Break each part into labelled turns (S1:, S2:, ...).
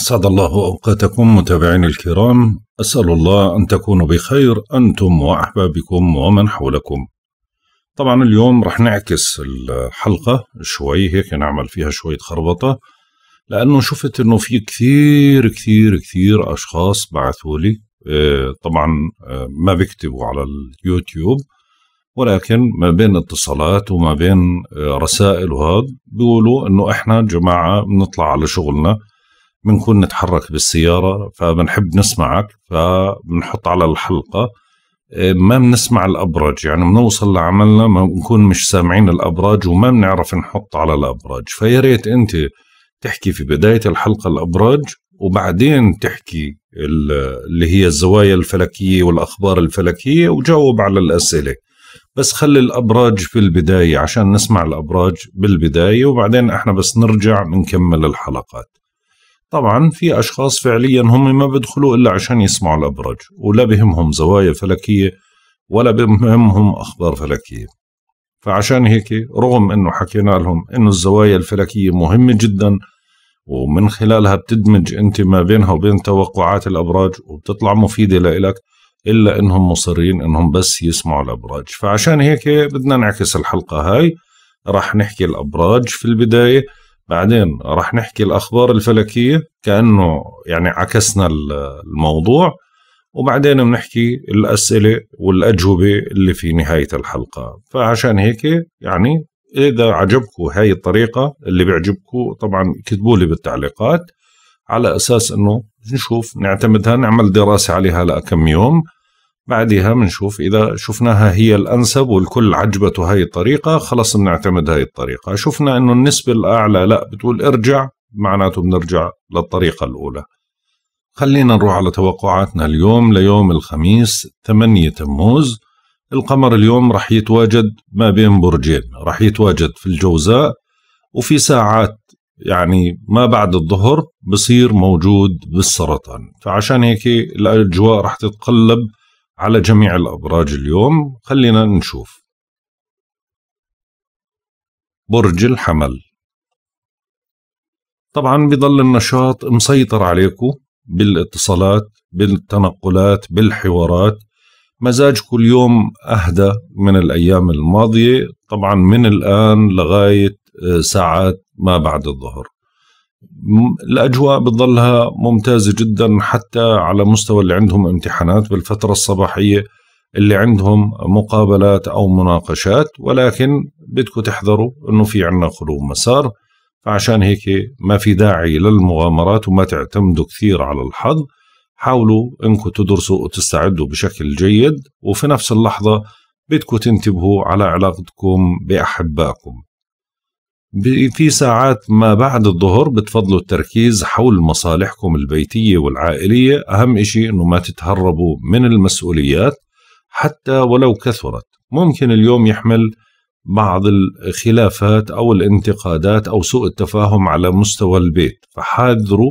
S1: أسعد الله أوقاتكم متابعين الكرام أسأل الله أن تكونوا بخير أنتم وأحبابكم ومن حولكم طبعا اليوم رح نعكس الحلقة شوي هيك نعمل فيها شوية خربطة لأنه شفت أنه في كثير كثير كثير أشخاص بعثوا لي آه، طبعا آه، ما بيكتبوا على اليوتيوب ولكن ما بين اتصالات وما بين آه، رسائل وهذا بيقولوا انه احنا جماعه بنطلع على شغلنا بنكون نتحرك بالسيارة فبنحب نسمعك فبنحط على الحلقة ما بنسمع الأبراج يعني بنوصل لعملنا ما بنكون مش سامعين الأبراج وما بنعرف نحط على الأبراج فيا ريت أنت تحكي في بداية الحلقة الأبراج وبعدين تحكي اللي هي الزوايا الفلكية والأخبار الفلكية وجاوب على الأسئلة بس خلي الأبراج في البداية عشان نسمع الأبراج بالبداية وبعدين احنا بس نرجع نكمل الحلقات طبعا في أشخاص فعليا هم ما بيدخلوا إلا عشان يسمعوا الابراج ولا بهمهم زوايا فلكية ولا بهمهم أخبار فلكية فعشان هيك رغم أنه حكينا لهم أنه الزوايا الفلكية مهمة جدا ومن خلالها بتدمج أنت ما بينها وبين توقعات الأبراج وبتطلع مفيدة لإلك إلا أنهم مصرين أنهم بس يسمعوا الأبراج فعشان هيك بدنا نعكس الحلقة هاي راح نحكي الأبراج في البداية بعدين راح نحكي الاخبار الفلكيه كانه يعني عكسنا الموضوع وبعدين بنحكي الاسئله والاجوبه اللي في نهايه الحلقه فعشان هيك يعني اذا عجبكم هاي الطريقه اللي بيعجبكم طبعا اكتبوا لي بالتعليقات على اساس انه نشوف نعتمدها نعمل دراسه عليها لكم يوم بعدها بنشوف اذا شفناها هي الانسب والكل عجبته هاي الطريقه خلص بنعتمد هاي الطريقه شفنا انه النسبه الاعلى لا بتقول ارجع معناته بنرجع للطريقه الاولى خلينا نروح على توقعاتنا اليوم ليوم الخميس 8 تموز القمر اليوم رح يتواجد ما بين برجين رح يتواجد في الجوزاء وفي ساعات يعني ما بعد الظهر بصير موجود بالسرطان فعشان هيك الأجواء رح تتقلب على جميع الأبراج اليوم خلينا نشوف برج الحمل طبعا بضل النشاط مسيطر عليكم بالاتصالات بالتنقلات بالحوارات مزاجكم اليوم أهدى من الأيام الماضية طبعا من الآن لغاية آه، ساعات ما بعد الظهر الأجواء بتظلها ممتازة جدا حتى على مستوى اللي عندهم امتحانات بالفترة الصباحية اللي عندهم مقابلات أو مناقشات ولكن بدكم تحذروا أنه في عنا خلو مسار فعشان هيك ما في داعي للمغامرات وما تعتمدوا كثير على الحظ حاولوا انكم تدرسوا وتستعدوا بشكل جيد وفي نفس اللحظة بدكم تنتبهوا على علاقتكم بأحبائكم في ساعات ما بعد الظهر بتفضلوا التركيز حول مصالحكم البيتية والعائلية أهم إشي أنه ما تتهربوا من المسؤوليات حتى ولو كثرت ممكن اليوم يحمل بعض الخلافات أو الانتقادات أو سوء التفاهم على مستوى البيت فحاذروا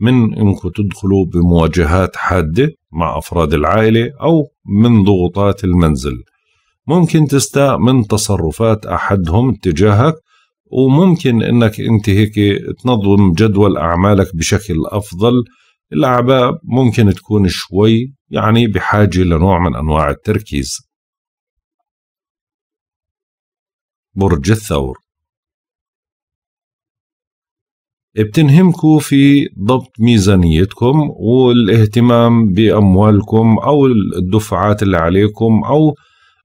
S1: من أنكم تدخلوا بمواجهات حادة مع أفراد العائلة أو من ضغوطات المنزل ممكن تستاء من تصرفات أحدهم تجاهك وممكن انك انت هيك تنظم جدول اعمالك بشكل افضل الاعباء ممكن تكون شوي يعني بحاجه لنوع من انواع التركيز برج الثور بتنهمكوا في ضبط ميزانيتكم والاهتمام باموالكم او الدفعات اللي عليكم او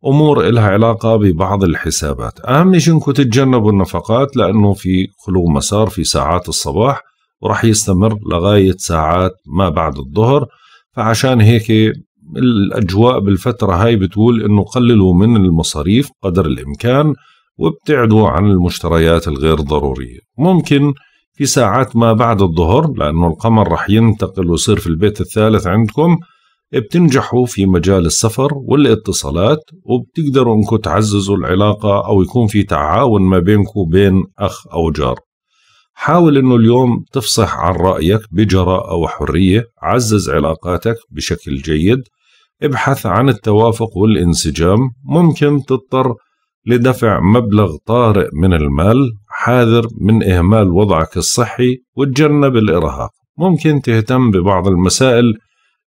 S1: امور إلها علاقه ببعض الحسابات اهم شيء انكم تتجنبوا النفقات لانه في خلو مسار في ساعات الصباح وراح يستمر لغايه ساعات ما بعد الظهر فعشان هيك الاجواء بالفتره هاي بتقول انه قللوا من المصاريف قدر الامكان وابتعدوا عن المشتريات الغير ضروريه ممكن في ساعات ما بعد الظهر لانه القمر راح ينتقل ويصير في البيت الثالث عندكم بتنجحوا في مجال السفر والاتصالات وبتقدروا انكم تعززوا العلاقة او يكون في تعاون ما بينكم وبين اخ او جار حاول انه اليوم تفصح عن رأيك بجراءة وحرية عزز علاقاتك بشكل جيد ابحث عن التوافق والانسجام ممكن تضطر لدفع مبلغ طارئ من المال حاذر من إهمال وضعك الصحي وتجنب الإرهاق ممكن تهتم ببعض المسائل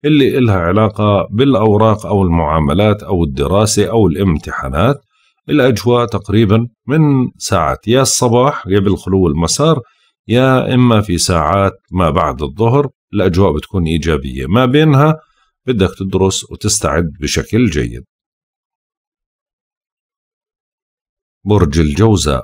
S1: اللي إلها علاقة بالأوراق أو المعاملات أو الدراسة أو الامتحانات الأجواء تقريبا من ساعة يا الصباح قبل خلو المسار يا إما في ساعات ما بعد الظهر الأجواء بتكون إيجابية ما بينها بدك تدرس وتستعد بشكل جيد برج الجوزاء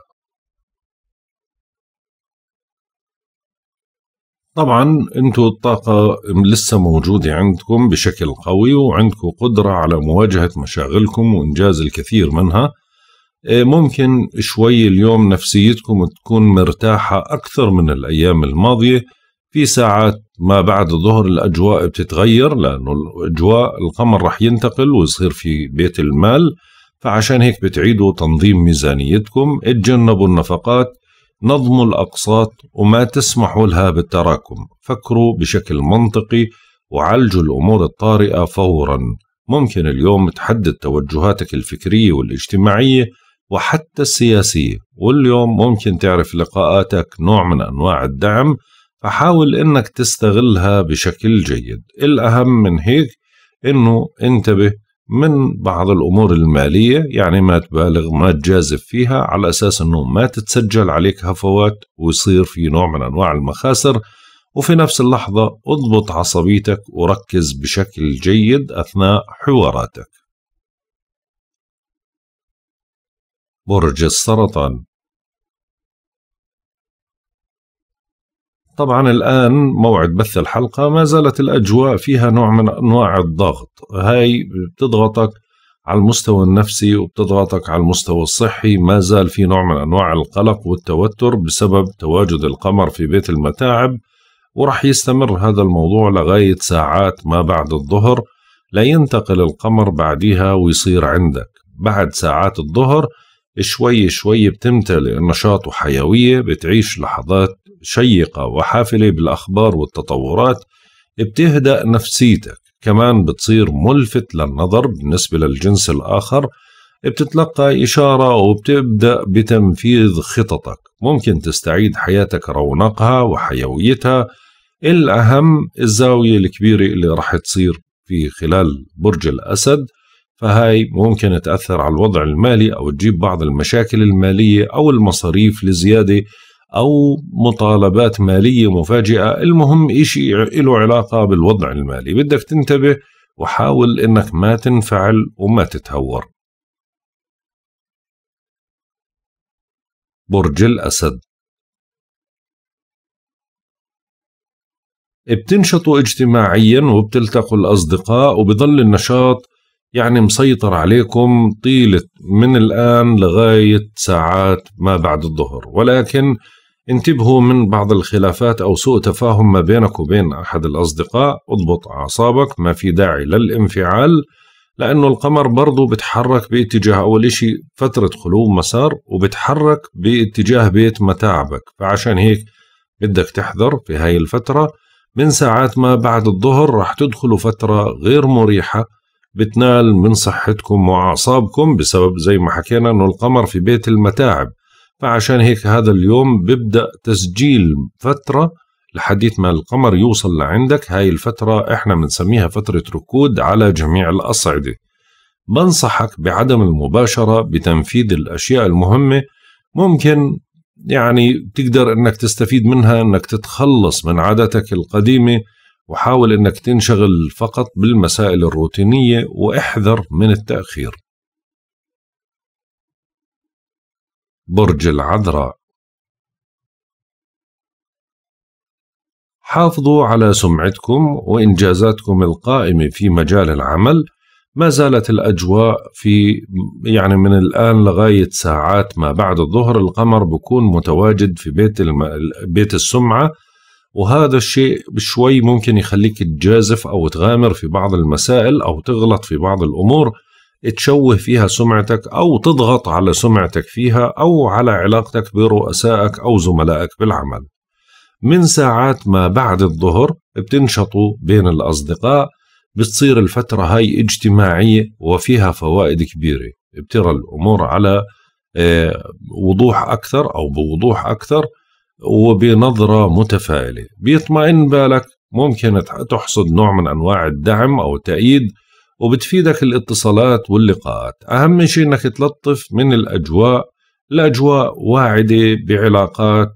S1: طبعا انتم الطاقة لسه موجودة عندكم بشكل قوي وعندكم قدرة على مواجهة مشاغلكم وإنجاز الكثير منها إيه، ممكن شوي اليوم نفسيتكم تكون مرتاحة أكثر من الأيام الماضية في ساعات ما بعد الظهر الأجواء بتتغير لأنه الأجواء القمر رح ينتقل ويصير في بيت المال فعشان هيك بتعيدوا تنظيم ميزانيتكم اتجنبوا النفقات نظم الأقساط وما تسمح لها بالتراكم فكروا بشكل منطقي وعالجوا الأمور الطارئة فورا ممكن اليوم تحدد توجهاتك الفكرية والاجتماعية وحتى السياسية واليوم ممكن تعرف لقاءاتك نوع من أنواع الدعم فحاول أنك تستغلها بشكل جيد الأهم من هيك أنه انتبه من بعض الأمور المالية يعني ما تبالغ ما تجازف فيها على أساس أنه ما تتسجل عليك هفوات ويصير في نوع من أنواع المخاسر وفي نفس اللحظة اضبط عصبيتك وركز بشكل جيد أثناء حواراتك برج السرطان طبعا الآن موعد بث الحلقة ما زالت الأجواء فيها نوع من أنواع الضغط هاي بتضغطك على المستوى النفسي وبتضغطك على المستوى الصحي ما زال في نوع من أنواع القلق والتوتر بسبب تواجد القمر في بيت المتاعب ورح يستمر هذا الموضوع لغاية ساعات ما بعد الظهر لا ينتقل القمر بعديها ويصير عندك بعد ساعات الظهر شوي شوي بتمتلئ النشاط وحيوية بتعيش لحظات شيقة وحافلة بالأخبار والتطورات بتهدأ نفسيتك كمان بتصير ملفت للنظر بالنسبة للجنس الآخر بتتلقى إشارة وبتبدأ بتنفيذ خططك ممكن تستعيد حياتك رونقها وحيويتها الأهم الزاوية الكبيرة اللي راح تصير في خلال برج الأسد فهاي ممكن تأثر على الوضع المالي أو تجيب بعض المشاكل المالية أو المصاريف لزيادة أو مطالبات مالية مفاجئة المهم إشي له علاقة بالوضع المالي بدك تنتبه وحاول إنك ما تنفعل وما تتهور برج الأسد بتنشطوا اجتماعيا وبتلتقوا الأصدقاء وبضل النشاط يعني مسيطر عليكم طيلة من الآن لغاية ساعات ما بعد الظهر ولكن انتبهوا من بعض الخلافات أو سوء تفاهم ما بينك وبين أحد الأصدقاء اضبط أعصابك ما في داعي للانفعال لأنه القمر برضه بتحرك باتجاه أول شيء فترة خلو مسار وبتحرك باتجاه بيت متاعبك فعشان هيك بدك تحذر في هاي الفترة من ساعات ما بعد الظهر رح تدخلوا فترة غير مريحة بتنال من صحتكم وأعصابكم بسبب زي ما حكينا أنه القمر في بيت المتاعب فعشان هيك هذا اليوم ببدأ تسجيل فترة لحديث ما القمر يوصل لعندك هاي الفترة احنا بنسميها فترة ركود على جميع الأصعدة بنصحك بعدم المباشرة بتنفيذ الأشياء المهمة ممكن يعني تقدر انك تستفيد منها انك تتخلص من عاداتك القديمه وحاول انك تنشغل فقط بالمسائل الروتينيه واحذر من التاخير برج العذراء حافظوا على سمعتكم وإنجازاتكم القائمة في مجال العمل ما زالت الأجواء في يعني من الآن لغاية ساعات ما بعد الظهر القمر بكون متواجد في بيت, الم... بيت السمعة وهذا الشيء شوي ممكن يخليك تجازف أو تغامر في بعض المسائل أو تغلط في بعض الأمور تشوه فيها سمعتك أو تضغط على سمعتك فيها أو على علاقتك برؤسائك أو زملائك بالعمل من ساعات ما بعد الظهر بتنشطوا بين الأصدقاء بتصير الفترة هاي اجتماعية وفيها فوائد كبيرة بترى الأمور على آه، وضوح أكثر أو بوضوح أكثر وبنظرة متفائلة بيطمئن بالك ممكن تحصد نوع من أنواع الدعم أو التأييد وبتفيدك الاتصالات واللقاءات أهم شيء أنك تلطف من الأجواء الأجواء واعدة بعلاقات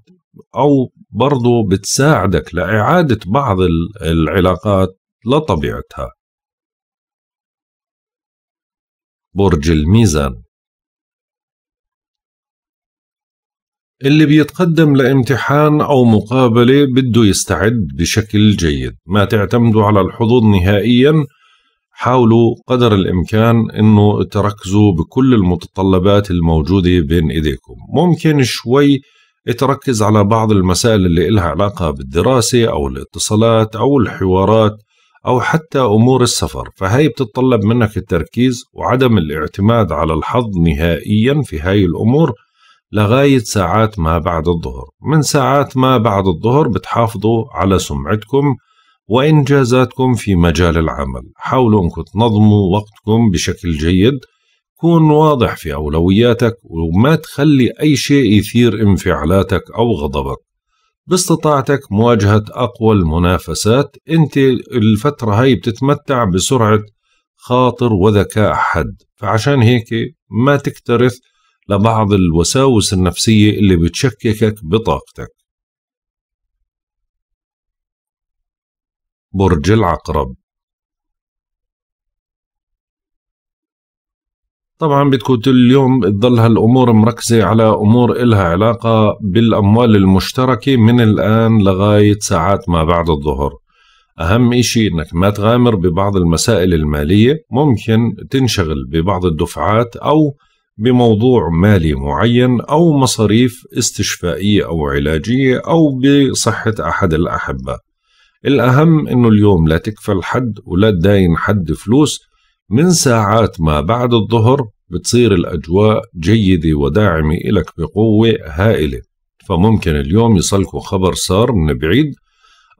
S1: أو برضو بتساعدك لإعادة بعض العلاقات لطبيعتها برج الميزان اللي بيتقدم لامتحان أو مقابلة بده يستعد بشكل جيد ما تعتمدوا على الحظوظ نهائيا حاولوا قدر الامكان انه تركزوا بكل المتطلبات الموجوده بين ايديكم ممكن شوي تركز على بعض المسائل اللي لها علاقه بالدراسه او الاتصالات او الحوارات او حتى امور السفر فهي بتتطلب منك التركيز وعدم الاعتماد على الحظ نهائيا في هاي الامور لغاية ساعات ما بعد الظهر من ساعات ما بعد الظهر بتحافظوا على سمعتكم وإنجازاتكم في مجال العمل حاولوا أنكم تنظموا وقتكم بشكل جيد كون واضح في أولوياتك وما تخلي أي شيء يثير انفعالاتك أو غضبك باستطاعتك مواجهة أقوى المنافسات أنت الفترة هاي بتتمتع بسرعة خاطر وذكاء حد فعشان هيك ما تكترث لبعض الوساوس النفسية اللي بتشككك بطاقتك برج العقرب طبعا بتكون اليوم تضل هالامور مركزه على امور إلها علاقه بالاموال المشتركه من الان لغايه ساعات ما بعد الظهر اهم اشي انك ما تغامر ببعض المسائل الماليه ممكن تنشغل ببعض الدفعات او بموضوع مالي معين او مصاريف استشفائيه او علاجيه او بصحه احد الاحبه الأهم إنه اليوم لا تكفل حد ولا تداين حد فلوس من ساعات ما بعد الظهر بتصير الأجواء جيدة وداعمة إلك بقوة هائلة فممكن اليوم يصلكوا خبر صار من بعيد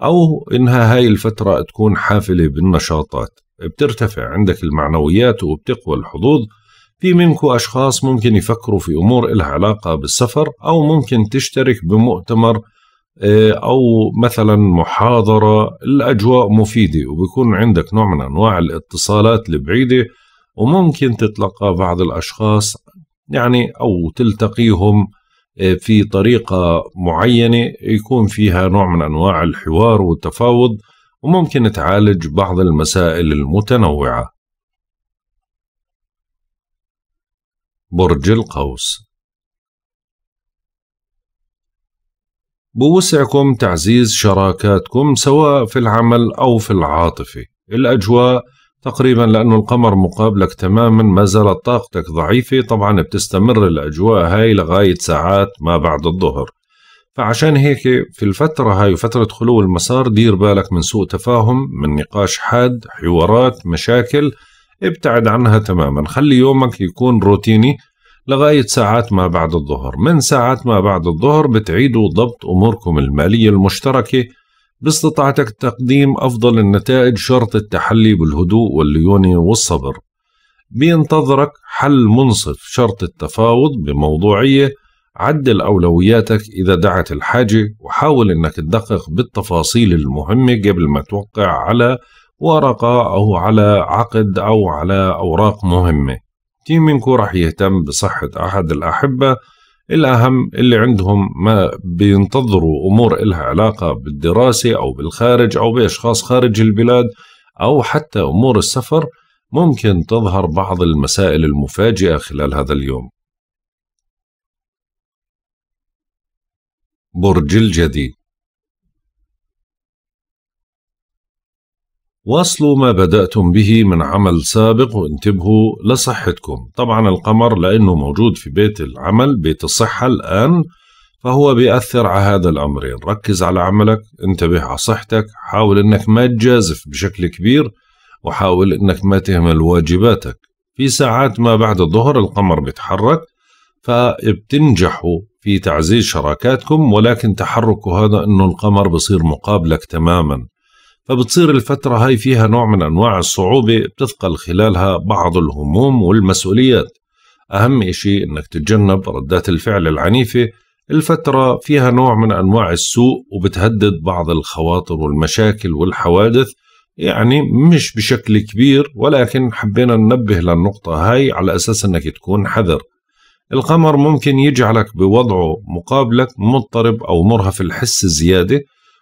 S1: أو إنها هاي الفترة تكون حافلة بالنشاطات بترتفع عندك المعنويات وبتقوى الحظوظ في منكم أشخاص ممكن يفكروا في أمور إلها علاقة بالسفر أو ممكن تشترك بمؤتمر آه، او مثلا محاضره الاجواء مفيده وبيكون عندك نوع من انواع الاتصالات البعيده وممكن تتلقى بعض الاشخاص يعني او تلتقيهم آه، في طريقه معينه يكون فيها نوع من انواع الحوار والتفاوض وممكن تعالج بعض المسائل المتنوعه برج القوس بوسعكم تعزيز شراكاتكم سواء في العمل أو في العاطفة الأجواء تقريبا لأنه القمر مقابلك تماما ما زالت طاقتك ضعيفة طبعا بتستمر الأجواء هاي لغاية ساعات ما بعد الظهر فعشان هيك في الفترة هاي وفترة خلو المسار دير بالك من سوء تفاهم من نقاش حاد حوارات مشاكل ابتعد عنها تماما خلي يومك يكون روتيني لغاية ساعات ما بعد الظهر من ساعات ما بعد الظهر بتعيدوا ضبط أموركم المالية المشتركة باستطاعتك تقديم أفضل النتائج شرط التحلي بالهدوء والليونة والصبر بينتظرك حل منصف شرط التفاوض بموضوعية عدل أولوياتك إذا دعت الحاجة وحاول أنك تدقق بالتفاصيل المهمة قبل ما توقع على ورقة أو على عقد أو على أوراق مهمة منكم راح يهتم بصحة أحد الأحبة الأهم اللي عندهم ما بينتظروا أمور إلها علاقة بالدراسة أو بالخارج أو بأشخاص خارج البلاد أو حتى أمور السفر ممكن تظهر بعض المسائل المفاجئة خلال هذا اليوم برج الجديد واصلوا ما بدأتم به من عمل سابق وانتبهوا لصحتكم طبعا القمر لأنه موجود في بيت العمل بيت الصحة الآن فهو بيأثر على هذا الأمرين ركز على عملك انتبه على صحتك حاول أنك ما تجازف بشكل كبير وحاول أنك ما تهمل واجباتك في ساعات ما بعد الظهر القمر بيتحرك فبتنجحوا في تعزيز شراكاتكم ولكن تحركه هذا أنه القمر بصير مقابلك تماماً فبتصير الفترة هاي فيها نوع من أنواع الصعوبة بتثقل خلالها بعض الهموم والمسؤوليات أهم إشي أنك تتجنب ردات الفعل العنيفة الفترة فيها نوع من أنواع السوء وبتهدد بعض الخواطر والمشاكل والحوادث يعني مش بشكل كبير ولكن حبينا ننبه للنقطة هاي على أساس أنك تكون حذر القمر ممكن يجعلك بوضعه مقابلك مضطرب أو مرهف الحس زيادة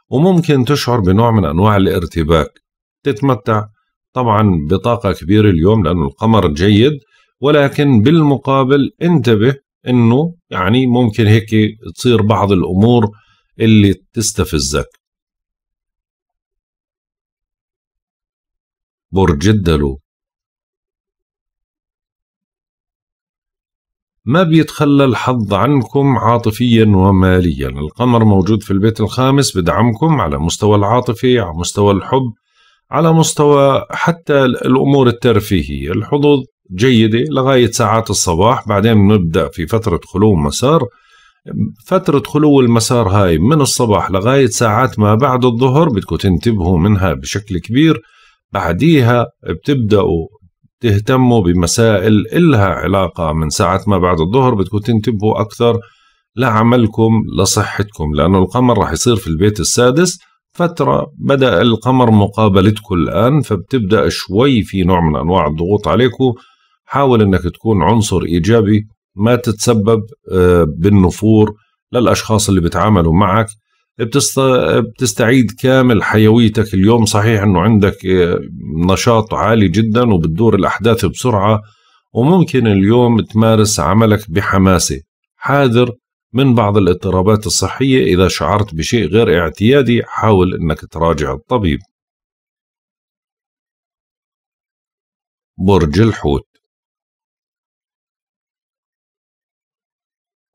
S1: وممكن تشعر بنوع من أنواع الارتباك تتمتع طبعا بطاقة كبيرة اليوم لأنه القمر جيد ولكن بالمقابل انتبه أنه يعني ممكن هيك تصير بعض الأمور اللي تستفزك برج الدلو ما بيتخلى الحظ عنكم عاطفيا وماليا القمر موجود في البيت الخامس بدعمكم على مستوى العاطفة على مستوى الحب على مستوى حتى الأمور الترفيهية الحظوظ جيدة لغاية ساعات الصباح بعدين نبدأ في فترة خلو مسار فترة خلو المسار هاي من الصباح لغاية ساعات ما بعد الظهر بدكم تنتبهوا منها بشكل كبير بعديها بتبدأوا تهتموا بمسائل إلها علاقة من ساعة ما بعد الظهر بدكم تنتبهوا أكثر لعملكم لصحتكم لأنه القمر رح يصير في البيت السادس فترة بدأ القمر مقابلتكم الآن فبتبدأ شوي في نوع من أنواع الضغوط عليكم حاول أنك تكون عنصر إيجابي ما تتسبب آه، بالنفور للأشخاص اللي بتعاملوا معك بتست... بتستعيد كامل حيويتك اليوم صحيح انه عندك آه، نشاط عالي جدا وبتدور الاحداث بسرعه وممكن اليوم تمارس عملك بحماسه حاذر من بعض الاضطرابات الصحيه اذا شعرت بشيء غير اعتيادي حاول انك تراجع الطبيب برج الحوت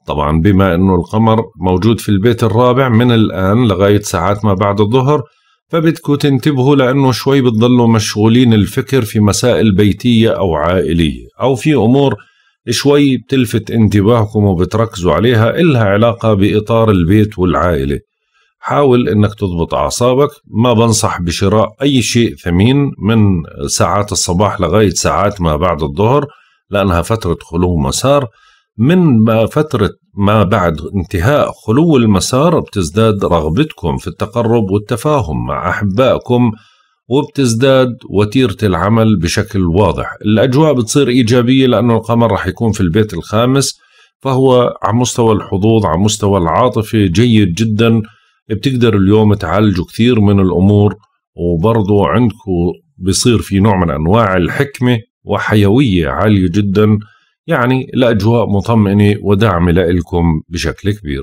S1: طبعا بما انه القمر موجود في البيت الرابع من الان لغايه ساعات ما بعد الظهر فبدكوا تنتبهوا لانه شوي بتضلوا مشغولين الفكر في مسائل بيتيه او عائليه او في امور شوي بتلفت انتباهكم وبتركزوا عليها إلها علاقة بإطار البيت والعائلة حاول أنك تضبط أعصابك ما بنصح بشراء أي شيء ثمين من ساعات الصباح لغاية ساعات ما بعد الظهر لأنها فترة خلو مسار من ما فترة ما بعد انتهاء خلو المسار بتزداد رغبتكم في التقرب والتفاهم مع أحبائكم وبتزداد وتيرة العمل بشكل واضح الأجواء بتصير إيجابية لأنه القمر رح يكون في البيت الخامس فهو على مستوى الحظوظ على مستوى العاطفة جيد جدا بتقدر اليوم تعالجوا كثير من الأمور وبرضو عندكم بصير في نوع من أنواع الحكمة وحيوية عالية جداً يعني الأجواء مطمئنة ودعم لإلكم بشكل كبير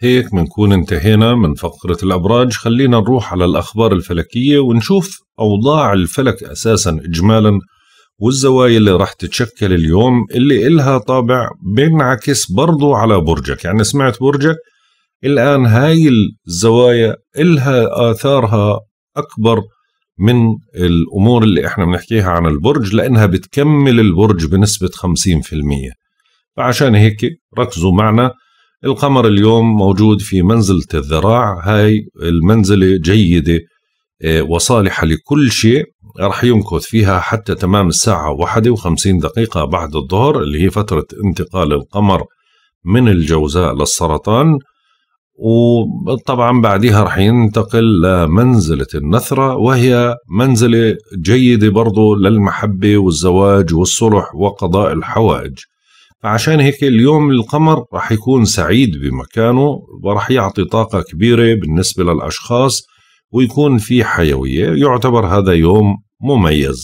S1: هيك منكون انتهينا من فقرة الأبراج خلينا نروح على الأخبار الفلكية ونشوف أوضاع الفلك أساسا إجمالا والزوايا اللي راح تتشكل اليوم اللي إلها طابع بينعكس برضو على برجك يعني سمعت برجك الآن هاي الزوايا إلها آثارها أكبر من الامور اللي احنا بنحكيها عن البرج لانها بتكمل البرج بنسبه 50% فعشان هيك ركزوا معنا القمر اليوم موجود في منزله الذراع هاي المنزله جيده آه، وصالحه لكل شيء رح يمكث فيها حتى تمام الساعه 51 دقيقه بعد الظهر اللي هي فتره انتقال القمر من الجوزاء للسرطان وطبعا بعدها رح ينتقل لمنزلة النثرة وهي منزلة جيدة برضو للمحبة والزواج والصلح وقضاء الحوائج فعشان هيك اليوم القمر رح يكون سعيد بمكانه ورح يعطي طاقة كبيرة بالنسبة للأشخاص ويكون في حيوية يعتبر هذا يوم مميز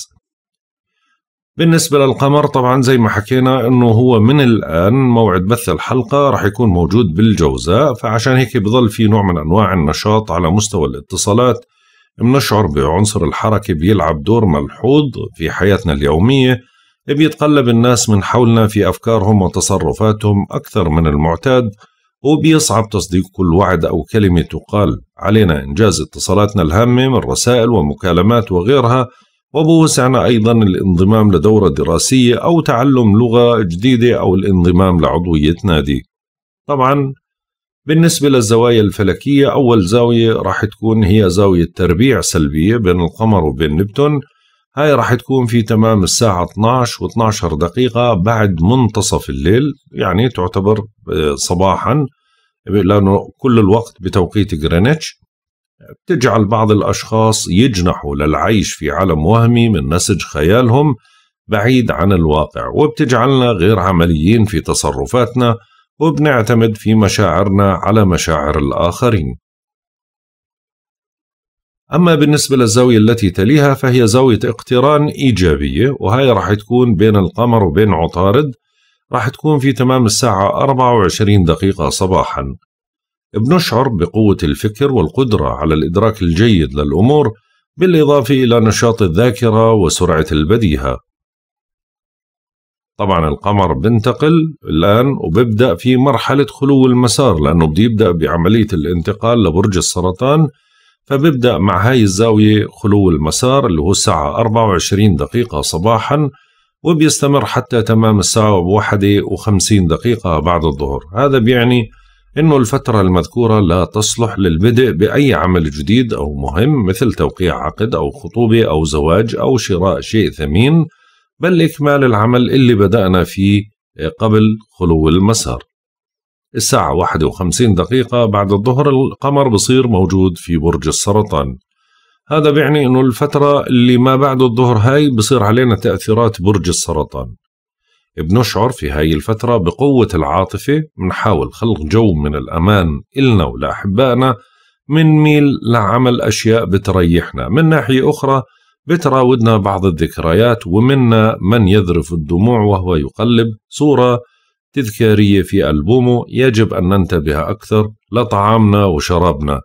S1: بالنسبة للقمر طبعا زي ما حكينا انه هو من الان موعد بث الحلقة راح يكون موجود بالجوزاء فعشان هيك بظل في نوع من انواع النشاط على مستوى الاتصالات بنشعر بعنصر الحركة بيلعب دور ملحوظ في حياتنا اليومية بيتقلب الناس من حولنا في أفكارهم وتصرفاتهم أكثر من المعتاد وبيصعب تصديق كل وعد أو كلمة تقال علينا إنجاز اتصالاتنا الهامة من رسائل ومكالمات وغيرها وبوسعنا أيضا الانضمام لدورة دراسية أو تعلم لغة جديدة أو الانضمام لعضوية نادي طبعا بالنسبة للزوايا الفلكية أول زاوية راح تكون هي زاوية تربيع سلبية بين القمر وبين نبتون هاي راح تكون في تمام الساعة 12 و 12 دقيقة بعد منتصف الليل يعني تعتبر آه، صباحا لأنه كل الوقت بتوقيت غرينتش بتجعل بعض الأشخاص يجنحوا للعيش في عالم وهمي من نسج خيالهم بعيد عن الواقع وبتجعلنا غير عمليين في تصرفاتنا وبنعتمد في مشاعرنا على مشاعر الآخرين أما بالنسبة للزاوية التي تليها فهي زاوية اقتران إيجابية وهي راح تكون بين القمر وبين عطارد راح تكون في تمام الساعة 24 دقيقة صباحا بنشعر بقوة الفكر والقدرة على الإدراك الجيد للأمور بالإضافة إلى نشاط الذاكرة وسرعة البديهة طبعا القمر بنتقل الآن وببدأ في مرحلة خلو المسار لأنه بده يبدأ بعملية الانتقال لبرج السرطان فببدأ مع هاي الزاوية خلو المسار اللي هو الساعة 24 دقيقة صباحا وبيستمر حتى تمام الساعة 1 و50 دقيقة بعد الظهر هذا بيعني أنه الفترة المذكورة لا تصلح للبدء بأي عمل جديد أو مهم مثل توقيع عقد أو خطوبة أو زواج أو شراء شيء ثمين بل إكمال العمل اللي بدأنا فيه قبل خلو المسار الساعة 51 دقيقة بعد الظهر القمر بصير موجود في برج السرطان هذا بيعني أنه الفترة اللي ما بعد الظهر هاي بصير علينا تأثيرات برج السرطان بنشعر في هاي الفترة بقوة العاطفة بنحاول خلق جو من الأمان إلنا ولأحبائنا ميل لعمل أشياء بتريحنا من ناحية أخرى بتراودنا بعض الذكريات ومنا من يذرف الدموع وهو يقلب صورة تذكارية في ألبومه يجب أن ننتبه أكثر لطعامنا وشرابنا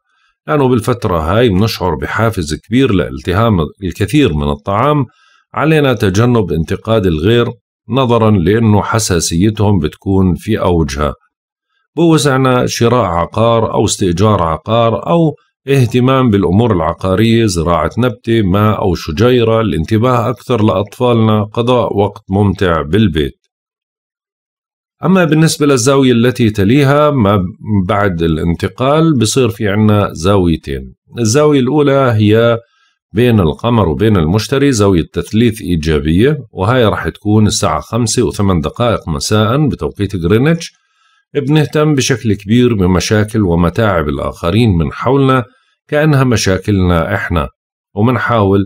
S1: لأنه بالفترة هاي بنشعر بحافز كبير لالتهام الكثير من الطعام علينا تجنب انتقاد الغير نظرا لأنه حساسيتهم بتكون في أوجها بوسعنا شراء عقار أو استئجار عقار أو اهتمام بالأمور العقارية زراعة نبتة ماء أو شجيرة الانتباه أكثر لأطفالنا قضاء وقت ممتع بالبيت أما بالنسبة للزاوية التي تليها ما بعد الانتقال بصير في عنا زاويتين الزاوية الأولى هي بين القمر وبين المشتري زاوية تثليث إيجابية وهاي راح تكون الساعة خمسة و دقائق مساء بتوقيت غرينتش بنهتم بشكل كبير بمشاكل ومتاعب الآخرين من حولنا كأنها مشاكلنا إحنا ومنحاول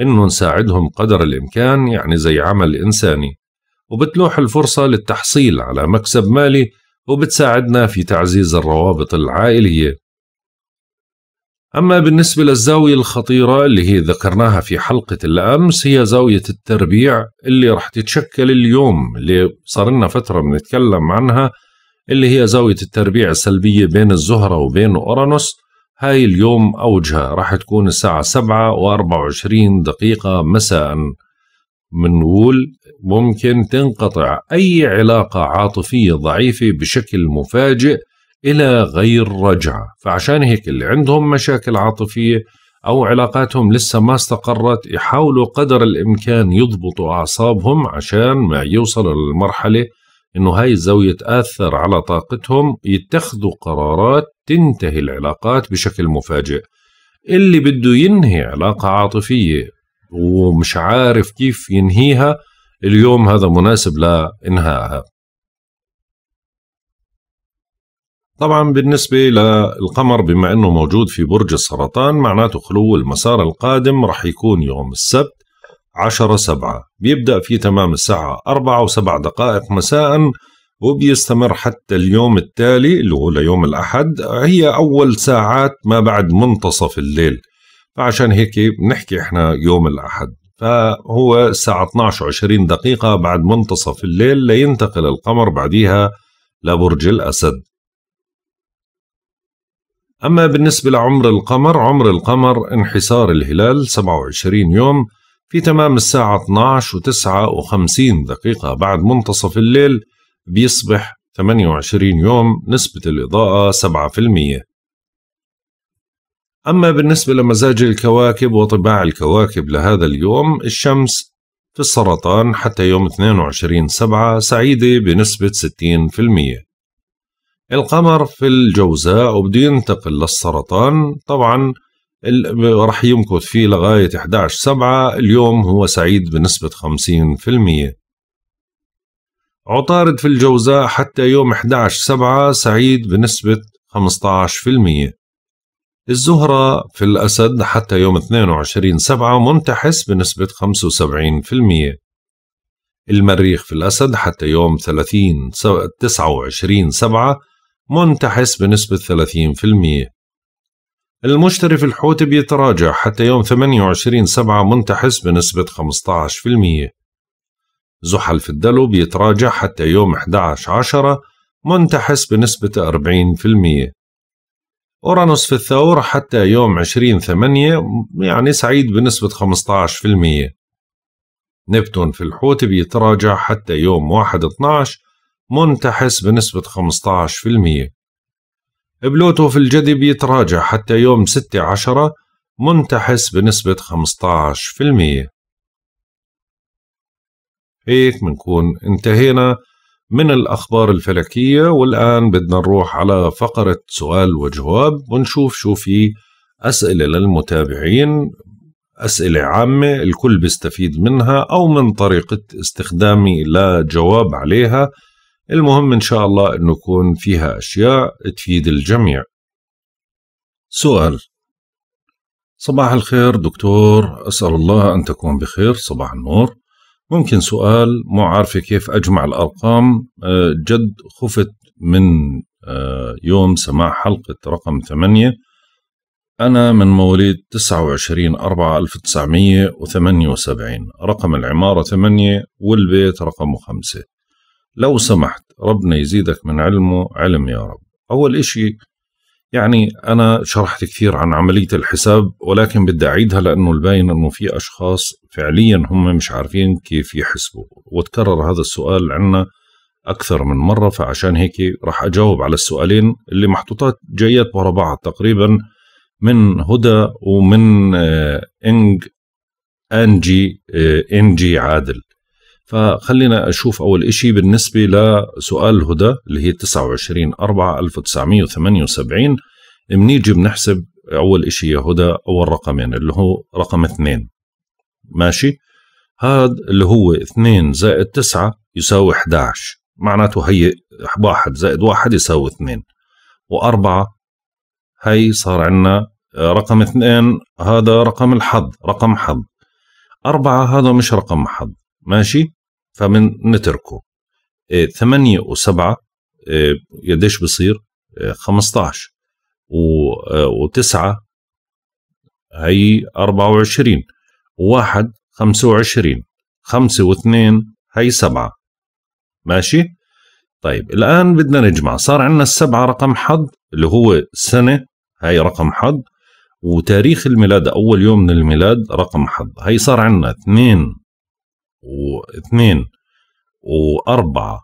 S1: إنه نساعدهم قدر الإمكان يعني زي عمل إنساني وبتلوح الفرصة للتحصيل على مكسب مالي وبتساعدنا في تعزيز الروابط العائلية أما بالنسبة للزاوية الخطيرة اللي هي ذكرناها في حلقة الأمس هي زاوية التربيع اللي رح تتشكل اليوم اللي صار لنا فترة بنتكلم عنها اللي هي زاوية التربيع السلبية بين الزهرة وبين أورانوس هاي اليوم أوجها رح تكون الساعة سبعة وأربعة وعشرين دقيقة مساء منقول ممكن تنقطع أي علاقة عاطفية ضعيفة بشكل مفاجئ إلى غير رجعة فعشان هيك اللي عندهم مشاكل عاطفية أو علاقاتهم لسه ما استقرت يحاولوا قدر الإمكان يضبطوا أعصابهم عشان ما يوصلوا للمرحلة إنه هاي الزاوية تأثر على طاقتهم يتخذوا قرارات تنتهي العلاقات بشكل مفاجئ اللي بده ينهي علاقة عاطفية ومش عارف كيف ينهيها اليوم هذا مناسب لإنهائها طبعا بالنسبة للقمر بما أنه موجود في برج السرطان معناته خلو المسار القادم رح يكون يوم السبت عشرة سبعة بيبدأ في تمام الساعة أربعة وسبع دقائق مساء وبيستمر حتى اليوم التالي اللي هو ليوم الأحد هي أول ساعات ما بعد منتصف الليل فعشان هيك بنحكي احنا يوم الأحد فهو الساعة 12 وعشرين دقيقة بعد منتصف الليل لينتقل القمر بعديها لبرج الأسد أما بالنسبة لعمر القمر عمر القمر انحسار الهلال 27 يوم في تمام الساعة 12 و 59 دقيقة بعد منتصف الليل بيصبح 28 يوم نسبة الإضاءة 7% أما بالنسبة لمزاج الكواكب وطباع الكواكب لهذا اليوم الشمس في السرطان حتى يوم 22 سبعة سعيدة بنسبة 60% القمر في الجوزاء وبده ينتقل للسرطان طبعا راح يمكث فيه لغاية 11 سبعة اليوم هو سعيد بنسبة 50% عطارد في الجوزاء حتى يوم 11 سبعة سعيد بنسبة 15% الزهرة في الأسد حتى يوم 22 سبعة منتحس بنسبة 75% المريخ في الأسد حتى يوم 30 29 سبعة منتحس بنسبة 30% المشتري في الحوت بيتراجع حتى يوم 28 سبعة منتحس بنسبة 15% زحل في الدلو بيتراجع حتى يوم 11 عشرة منتحس بنسبة 40% أورانوس في الثور حتى يوم 20 ثمانية يعني سعيد بنسبة 15% نبتون في الحوت بيتراجع حتى يوم 1 12 منتحس بنسبة 15% بلوتو في الجدي بيتراجع حتى يوم 6 عشرة منتحس بنسبة 15% هيك منكون انتهينا من الأخبار الفلكية والآن بدنا نروح على فقرة سؤال وجواب ونشوف شو في أسئلة للمتابعين أسئلة عامة الكل بيستفيد منها أو من طريقة استخدامي لجواب عليها المهم إن شاء الله أنه يكون فيها أشياء تفيد الجميع سؤال صباح الخير دكتور أسأل الله أن تكون بخير صباح النور ممكن سؤال مو عارفة كيف أجمع الأرقام آه، جد خفت من آه، يوم سماع حلقة رقم ثمانية أنا من مواليد 29 4 وسبعين رقم العمارة ثمانية والبيت رقمه خمسة لو سمحت ربنا يزيدك من علمه علم يا رب أول إشي يعني أنا شرحت كثير عن عملية الحساب ولكن بدي أعيدها لأنه الباين أنه في أشخاص فعليا هم مش عارفين كيف يحسبوا وتكرر هذا السؤال عنا أكثر من مرة فعشان هيك راح أجاوب على السؤالين اللي محطوطات جايات ورا بعض تقريبا من هدى ومن آه، إنج أنجي آه، إنجي عادل فخلينا أشوف أول إشي بالنسبة لسؤال هدى اللي هي 29 4 1978 منيجي بنحسب أول إشي يا هدى أول رقمين اللي هو رقم 2 ماشي هذا اللي هو 2 زائد 9 يساوي 11 معناته هي 1 زائد 1 يساوي 2 و4 هي صار عندنا رقم 2 هذا رقم الحظ رقم حظ 4 هذا مش رقم حظ ماشي فمن نتركه إيه، ثمانية وسبعة إيه يديش بصير إيه خمستاش و... إيه وتسعة هي أربعة وعشرين واحد خمسة وعشرين خمسة واثنين هي سبعة ماشي طيب الآن بدنا نجمع صار عندنا السبعة رقم حظ اللي هو سنة هي رقم حظ وتاريخ الميلاد أول يوم من الميلاد رقم حظ هي صار عندنا اثنين واثنين واربعه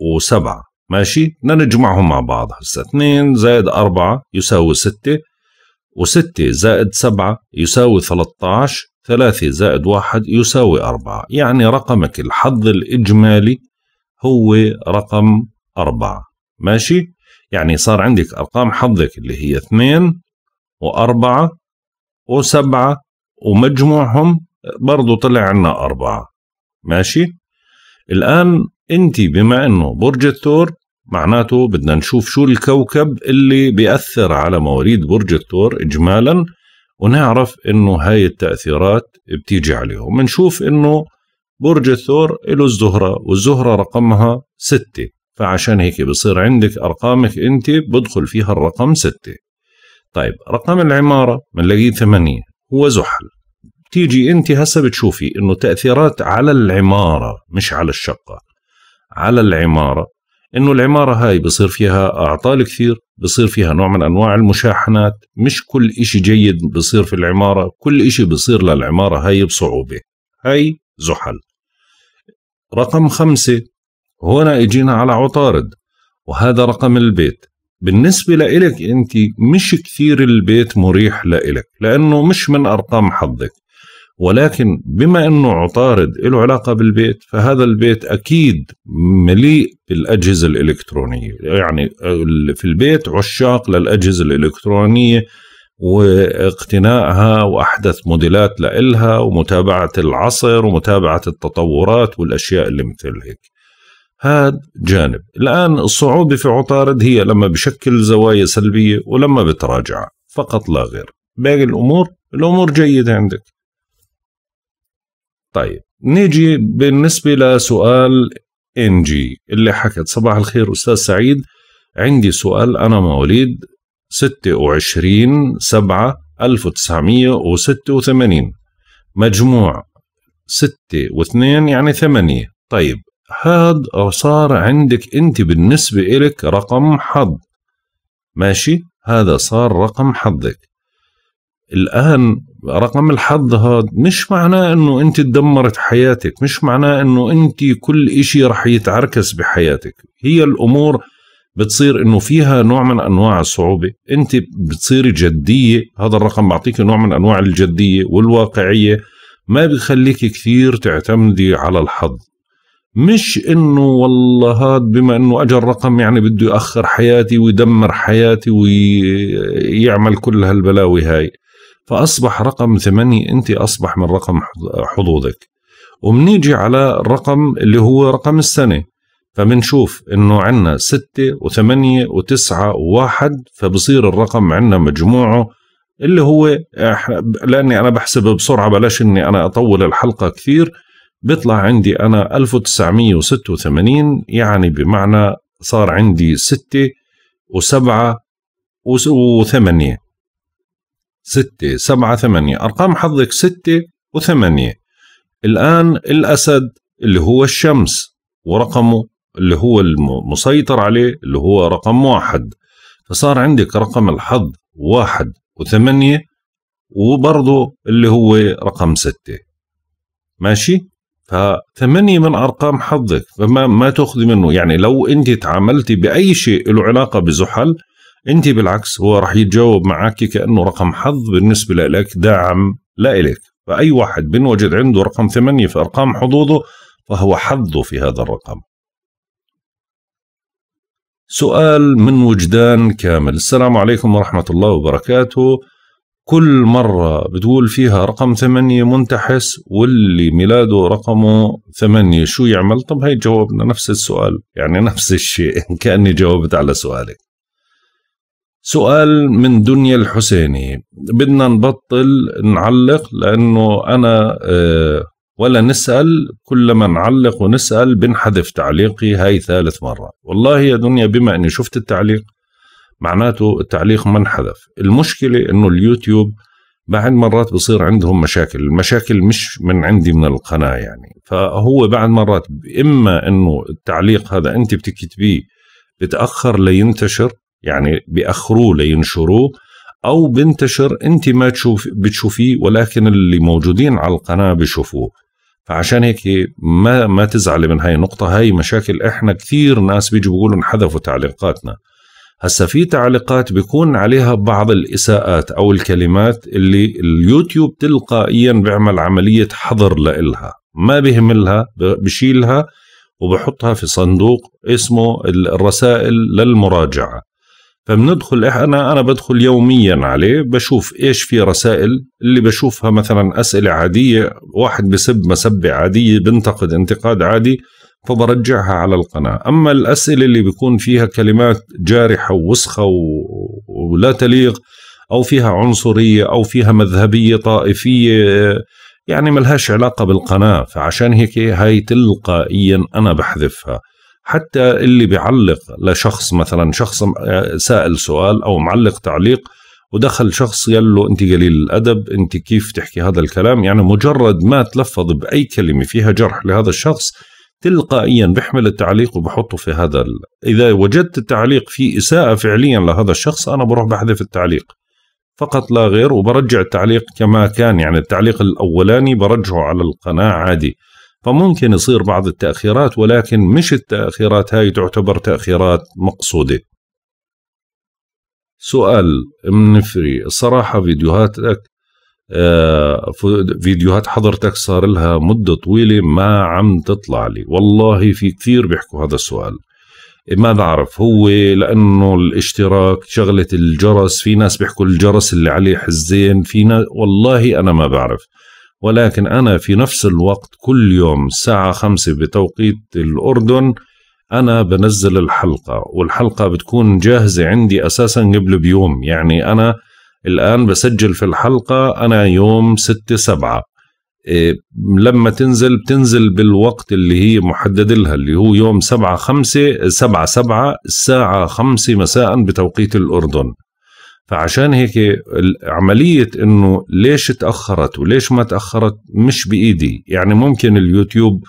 S1: وسبعه ماشي بدنا نجمعهم مع بعض هسه اثنين زائد اربعه يساوي سته وستة زائد سبعة يساوي عشر ثلاثة زائد واحد يساوي أربعة يعني رقمك الحظ الإجمالي هو رقم أربعة ماشي يعني صار عندك أرقام حظك اللي هي اثنين وأربعة وسبعة ومجموعهم برضو طلع عنا أربعة ماشي الآن أنت بما أنه برج الثور معناته بدنا نشوف شو الكوكب اللي بيأثر على مواليد برج الثور إجمالا ونعرف أنه هاي التأثيرات بتيجي عليهم بنشوف أنه برج الثور له الزهرة والزهرة رقمها ستة فعشان هيك بصير عندك أرقامك أنت بدخل فيها الرقم ستة طيب رقم العمارة منلاقيه ثمانية هو زحل تيجي انت هسه بتشوفي انه تاثيرات على العماره مش على الشقه على العماره انه العماره هاي بصير فيها اعطال كثير بصير فيها نوع من انواع المشاحنات مش كل إشي جيد بصير في العماره كل إشي بصير للعماره هاي بصعوبه هاي زحل رقم خمسة هنا اجينا على عطارد وهذا رقم البيت بالنسبة لإلك أنت مش كثير البيت مريح لإلك لأنه مش من أرقام حظك ولكن بما انه عطارد له علاقه بالبيت فهذا البيت اكيد مليء بالاجهزه الالكترونيه يعني في البيت عشاق للاجهزه الالكترونيه واقتنائها واحدث موديلات لها ومتابعه العصر ومتابعه التطورات والاشياء اللي مثل هيك هذا جانب الان الصعوبه في عطارد هي لما بشكل زوايا سلبيه ولما بتراجع فقط لا غير باقي الامور الامور جيده عندك طيب نيجي بالنسبة لسؤال إنجي اللي حكت صباح الخير أستاذ سعيد عندي سؤال أنا مواليد 26 7 1986 مجموع 6 و2 يعني 8 طيب هاد صار عندك أنت بالنسبة إلك رقم حظ ماشي هذا صار رقم حظك الآن رقم الحظ هذا مش معناه انه انت تدمرت حياتك مش معناه انه انت كل اشي رح يتعركس بحياتك هي الامور بتصير انه فيها نوع من انواع الصعوبه انت بتصيري جديه هذا الرقم بعطيك نوع من انواع الجديه والواقعيه ما بيخليك كثير تعتمدي على الحظ مش انه والله هاد بما انه اجى الرقم يعني بده ياخر حياتي ويدمر حياتي ويعمل كل هالبلاوي هاي فأصبح رقم ثمانية أنت أصبح من رقم حظوظك وبنيجي على الرقم اللي هو رقم السنة فبنشوف انه عندنا ستة وثمانية وتسعة وواحد فبصير الرقم عندنا مجموعه اللي هو لاني انا بحسب بسرعه بلاش اني انا اطول الحلقه كثير بيطلع عندي انا 1986 يعني بمعنى صار عندي ستة وسبعة وثمانية ستة سبعة ثمانية أرقام حظك ستة وثمانية الآن الأسد اللي هو الشمس ورقمه اللي هو المسيطر عليه اللي هو رقم واحد فصار عندك رقم الحظ واحد وثمانية وبرضه اللي هو رقم ستة ماشي فثمانية من أرقام حظك فما ما تأخذي منه يعني لو أنت تعاملتي بأي شيء له علاقة بزحل انت بالعكس هو راح يتجاوب معك كانه رقم حظ بالنسبه لك دعم لا اليك فاي واحد بنوجد عنده رقم ثمانية في ارقام حظوظه فهو حظه في هذا الرقم سؤال من وجدان كامل السلام عليكم ورحمة الله وبركاته كل مرة بتقول فيها رقم ثمانية منتحس واللي ميلاده رقمه ثمانية شو يعمل طب هي جاوبنا نفس السؤال يعني نفس الشيء كأني جاوبت على سؤالك سؤال من دنيا الحسيني بدنا نبطل نعلق لأنه أنا آه، ولا نسأل كلما نعلق ونسأل بنحذف تعليقي هاي ثالث مرة والله يا دنيا بما أني شفت التعليق معناته التعليق ما انحذف المشكلة أنه اليوتيوب بعد مرات بصير عندهم مشاكل المشاكل مش من عندي من القناة يعني فهو بعد مرات إما أنه التعليق هذا أنت بتكتبيه بتأخر لينتشر يعني بأخروه لينشروه أو بنتشر أنت ما تشوف بتشوفيه ولكن اللي موجودين على القناة بيشوفوه فعشان هيك ما ما تزعلي من هاي النقطة هاي مشاكل احنا كثير ناس بيجوا بيقولوا انحذفوا تعليقاتنا هسا في تعليقات بيكون عليها بعض الاساءات او الكلمات اللي اليوتيوب تلقائيا بيعمل عملية حظر لإلها ما بيهملها بشيلها وبحطها في صندوق اسمه الرسائل للمراجعة فبندخل انا انا بدخل يوميا عليه بشوف ايش في رسائل اللي بشوفها مثلا اسئله عاديه واحد بسب مسبه عاديه بنتقد انتقاد عادي فبرجعها على القناه، اما الاسئله اللي بيكون فيها كلمات جارحه ووسخه و... ولا تليق او فيها عنصريه او فيها مذهبيه طائفيه يعني ملهاش علاقه بالقناه فعشان هيك هاي تلقائيا انا بحذفها. حتى اللي بيعلق لشخص مثلا شخص آه، سائل سؤال او معلق تعليق ودخل شخص قال له انت قليل الادب انت كيف تحكي هذا الكلام يعني مجرد ما تلفظ باي كلمه فيها جرح لهذا الشخص تلقائيا بحمل التعليق وبحطه في هذا ال... اذا وجدت التعليق فيه اساءه فعليا لهذا الشخص انا بروح بحذف التعليق فقط لا غير وبرجع التعليق كما كان يعني التعليق الاولاني برجعه على القناه عادي فممكن يصير بعض التأخيرات ولكن مش التأخيرات هاي تعتبر تأخيرات مقصودة سؤال منفري الصراحة فيديوهاتك آه، فيديوهات حضرتك صار لها مدة طويلة ما عم تطلع لي والله في كثير بيحكوا هذا السؤال ما بعرف هو لانه الاشتراك شغله الجرس في ناس بيحكوا الجرس اللي عليه حزين في ناس والله انا ما بعرف ولكن أنا في نفس الوقت كل يوم الساعة خمسة بتوقيت الأردن أنا بنزل الحلقة والحلقة بتكون جاهزة عندي أساسا قبل بيوم يعني أنا الآن بسجل في الحلقة أنا يوم ستة سبعة إيه، لما تنزل بتنزل بالوقت اللي هي محدد لها اللي هو يوم سبعة خمسة سبعة سبعة الساعة خمسة مساء بتوقيت الأردن فعشان هيك عملية انه ليش تأخرت وليش ما تأخرت مش بإيدي يعني ممكن اليوتيوب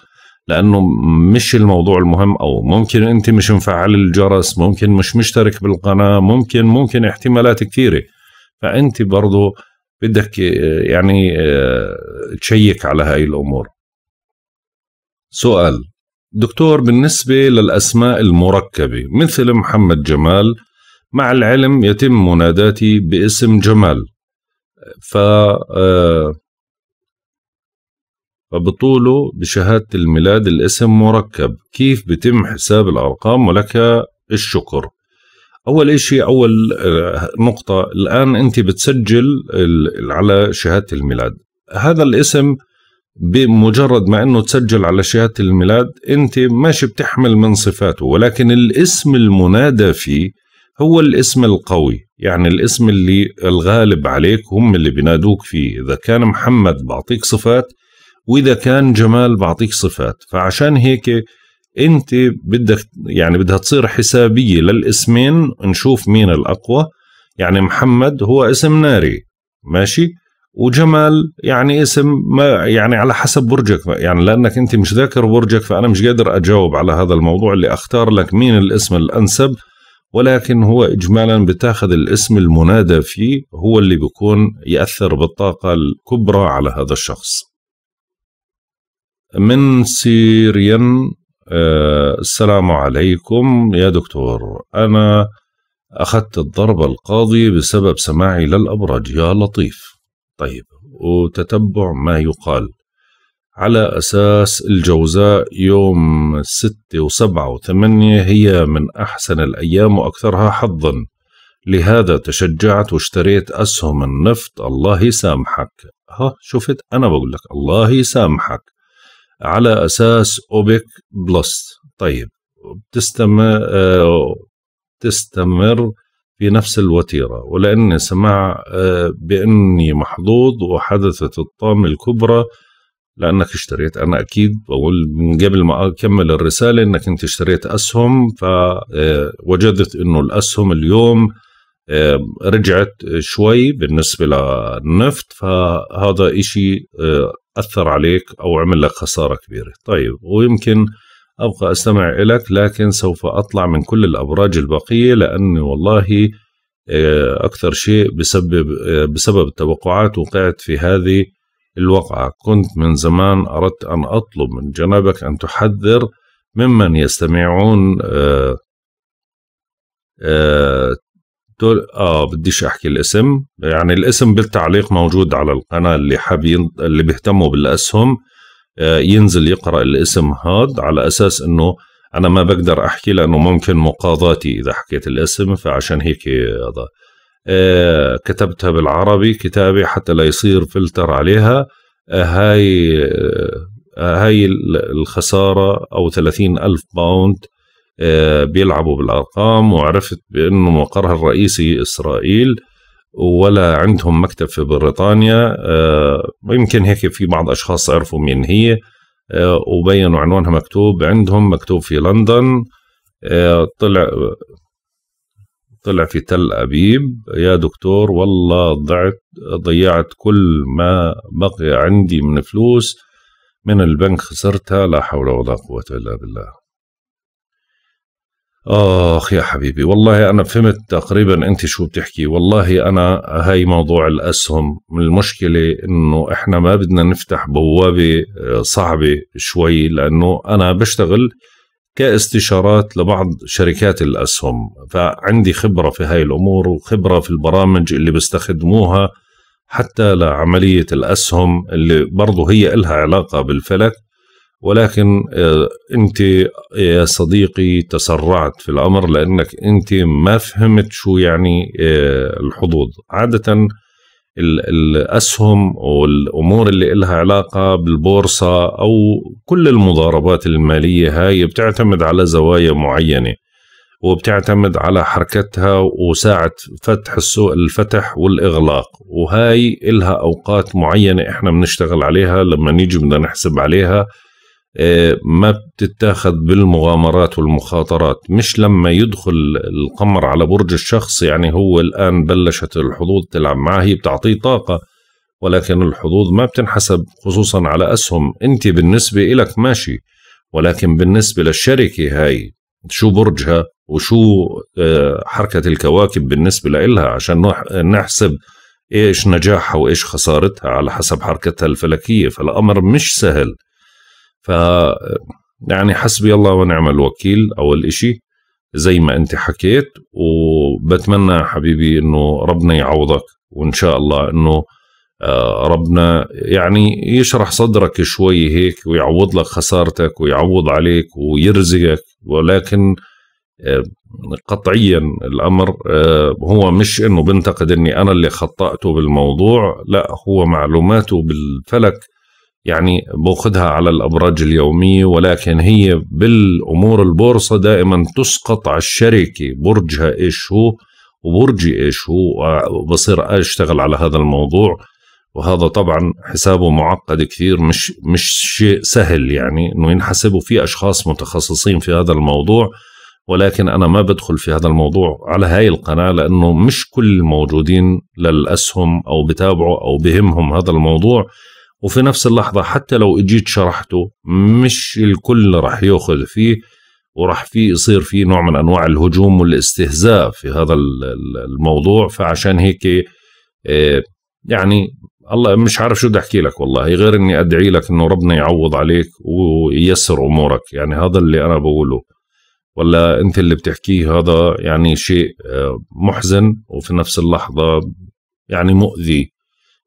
S1: لانه مش الموضوع المهم او ممكن انت مش مفعل الجرس ممكن مش مشترك بالقناة ممكن ممكن احتمالات كثيرة فانت برضو بدك يعني آه، تشيك على هاي الامور سؤال دكتور بالنسبة للأسماء المركبة مثل محمد جمال مع العلم يتم مناداتي باسم جمال ف آه، فبطوله بشهادة الميلاد الاسم مركب كيف بتم حساب الأرقام ولك الشكر أول إشي أول آه، نقطة الآن أنت بتسجل على شهادة الميلاد هذا الاسم بمجرد ما أنه تسجل على شهادة الميلاد أنت ماشي بتحمل من صفاته ولكن الاسم المنادى فيه هو الاسم القوي يعني الاسم اللي الغالب عليك هم اللي بينادوك فيه إذا كان محمد بعطيك صفات وإذا كان جمال بعطيك صفات فعشان هيك أنت بدك يعني بدها تصير حسابية للاسمين نشوف مين الأقوى يعني محمد هو اسم ناري ماشي وجمال يعني اسم ما يعني على حسب برجك يعني لانك انت مش ذاكر برجك فانا مش قادر اجاوب على هذا الموضوع اللي اختار لك مين الاسم الانسب ولكن هو اجمالا بتاخذ الاسم المنادى فيه هو اللي بيكون ياثر بالطاقه الكبرى على هذا الشخص من سيريان آه، السلام عليكم يا دكتور انا اخذت الضربه القاضي بسبب سماعي للابراج يا لطيف طيب وتتبع ما يقال على أساس الجوزاء يوم 6 و7 و8 هي من أحسن الأيام وأكثرها حظا لهذا تشجعت واشتريت أسهم النفط الله يسامحك ها شفت أنا بقول لك الله يسامحك على أساس أوبك بلس طيب بتستمر آه، تستمر في نفس الوتيرة ولأني سمع آه، بأني محظوظ وحدثت الطامة الكبرى لانك اشتريت انا اكيد بقول من قبل ما اكمل الرساله انك انت اشتريت اسهم فوجدت آه، انه الاسهم اليوم آه، رجعت شوي بالنسبه للنفط فهذا إشي آه، اثر عليك او عمل لك خساره كبيره طيب ويمكن ابقى استمع لك لكن سوف اطلع من كل الابراج البقيه لاني والله اكثر شيء بسبب بسبب التوقعات وقعت في هذه الواقعة كنت من زمان أردت أن أطلب من جنابك أن تحذر ممن يستمعون آه آه اه بديش احكي الاسم يعني الاسم بالتعليق موجود على القناه اللي حاب اللي بيهتموا بالاسهم آه ينزل يقرا الاسم هاد على اساس انه انا ما بقدر احكي لانه ممكن مقاضاتي اذا حكيت الاسم فعشان هيك هذا آه، كتبتها بالعربي كتابي حتى لا يصير فلتر عليها آه، هاي آه، هاي الخسارة أو 30 ألف باوند بيلعبوا بالأرقام وعرفت بأنه مقرها الرئيسي إسرائيل ولا عندهم مكتب في بريطانيا يمكن هيك في بعض أشخاص عرفوا مين هي وبينوا عنوانها مكتوب عندهم مكتوب في لندن طلع طلع في تل أبيب يا دكتور والله ضعت ضيعت كل ما بقي عندي من فلوس من البنك خسرتها لا حول ولا قوة إلا بالله آخ يا حبيبي والله أنا فهمت تقريبا أنت شو بتحكي والله أنا هاي موضوع الأسهم المشكلة أنه إحنا ما بدنا نفتح بوابة آه، صعبة شوي لأنه أنا بشتغل كاستشارات لبعض شركات الأسهم فعندي خبرة في هاي الأمور وخبرة في البرامج اللي بيستخدموها حتى لعملية الأسهم اللي برضو هي إلها علاقة بالفلك ولكن آه، أنت يا صديقي تسرعت في الأمر لأنك أنت ما فهمت شو يعني آه، الحظوظ عادةً الأسهم والأمور اللي إلها علاقة بالبورصة أو كل المضاربات المالية هاي بتعتمد على زوايا معينة وبتعتمد على حركتها وساعة فتح السوق الفتح والإغلاق وهاي إلها أوقات معينة إحنا بنشتغل عليها لما نيجي بدنا نحسب عليها ما بتتاخذ بالمغامرات والمخاطرات مش لما يدخل القمر على برج الشخص يعني هو الآن بلشت الحظوظ تلعب معه هي بتعطيه طاقة ولكن الحظوظ ما بتنحسب خصوصا على أسهم أنت بالنسبة إلك ماشي ولكن بالنسبة للشركة هاي شو برجها وشو آه، حركة الكواكب بالنسبة لإلها عشان نحسب إيش نجاحها وإيش خسارتها على حسب حركتها الفلكية فالأمر مش سهل ف يعني حسبي الله ونعم الوكيل اول إشي زي ما انت حكيت وبتمنى حبيبي انه ربنا يعوضك وان شاء الله انه آه، ربنا يعني يشرح صدرك شوي هيك ويعوض لك خسارتك ويعوض عليك ويرزقك ولكن آه، قطعيا الامر آه، هو مش انه بنتقد اني انا اللي خطأته بالموضوع لا هو معلوماته بالفلك يعني باخذها على الابراج اليوميه ولكن هي بالامور البورصه دائما تسقط على الشركه برجها ايش هو وبرجي ايش هو وبصير اشتغل على هذا الموضوع وهذا طبعا حسابه معقد كثير مش مش شيء سهل يعني انه ينحسب وفي اشخاص متخصصين في هذا الموضوع ولكن انا ما بدخل في هذا الموضوع على هاي القناه لانه مش كل الموجودين للاسهم او بتابعوا او بهمهم هذا الموضوع وفي نفس اللحظة حتى لو اجيت شرحته مش الكل رح ياخذ فيه وراح في يصير في نوع من انواع الهجوم والاستهزاء في هذا الموضوع فعشان هيك آه، يعني الله مش عارف شو بدي احكي لك والله غير اني ادعي لك انه ربنا يعوض عليك وييسر امورك يعني هذا اللي انا بقوله ولا انت اللي بتحكيه هذا يعني شيء آه، محزن وفي نفس اللحظه يعني مؤذي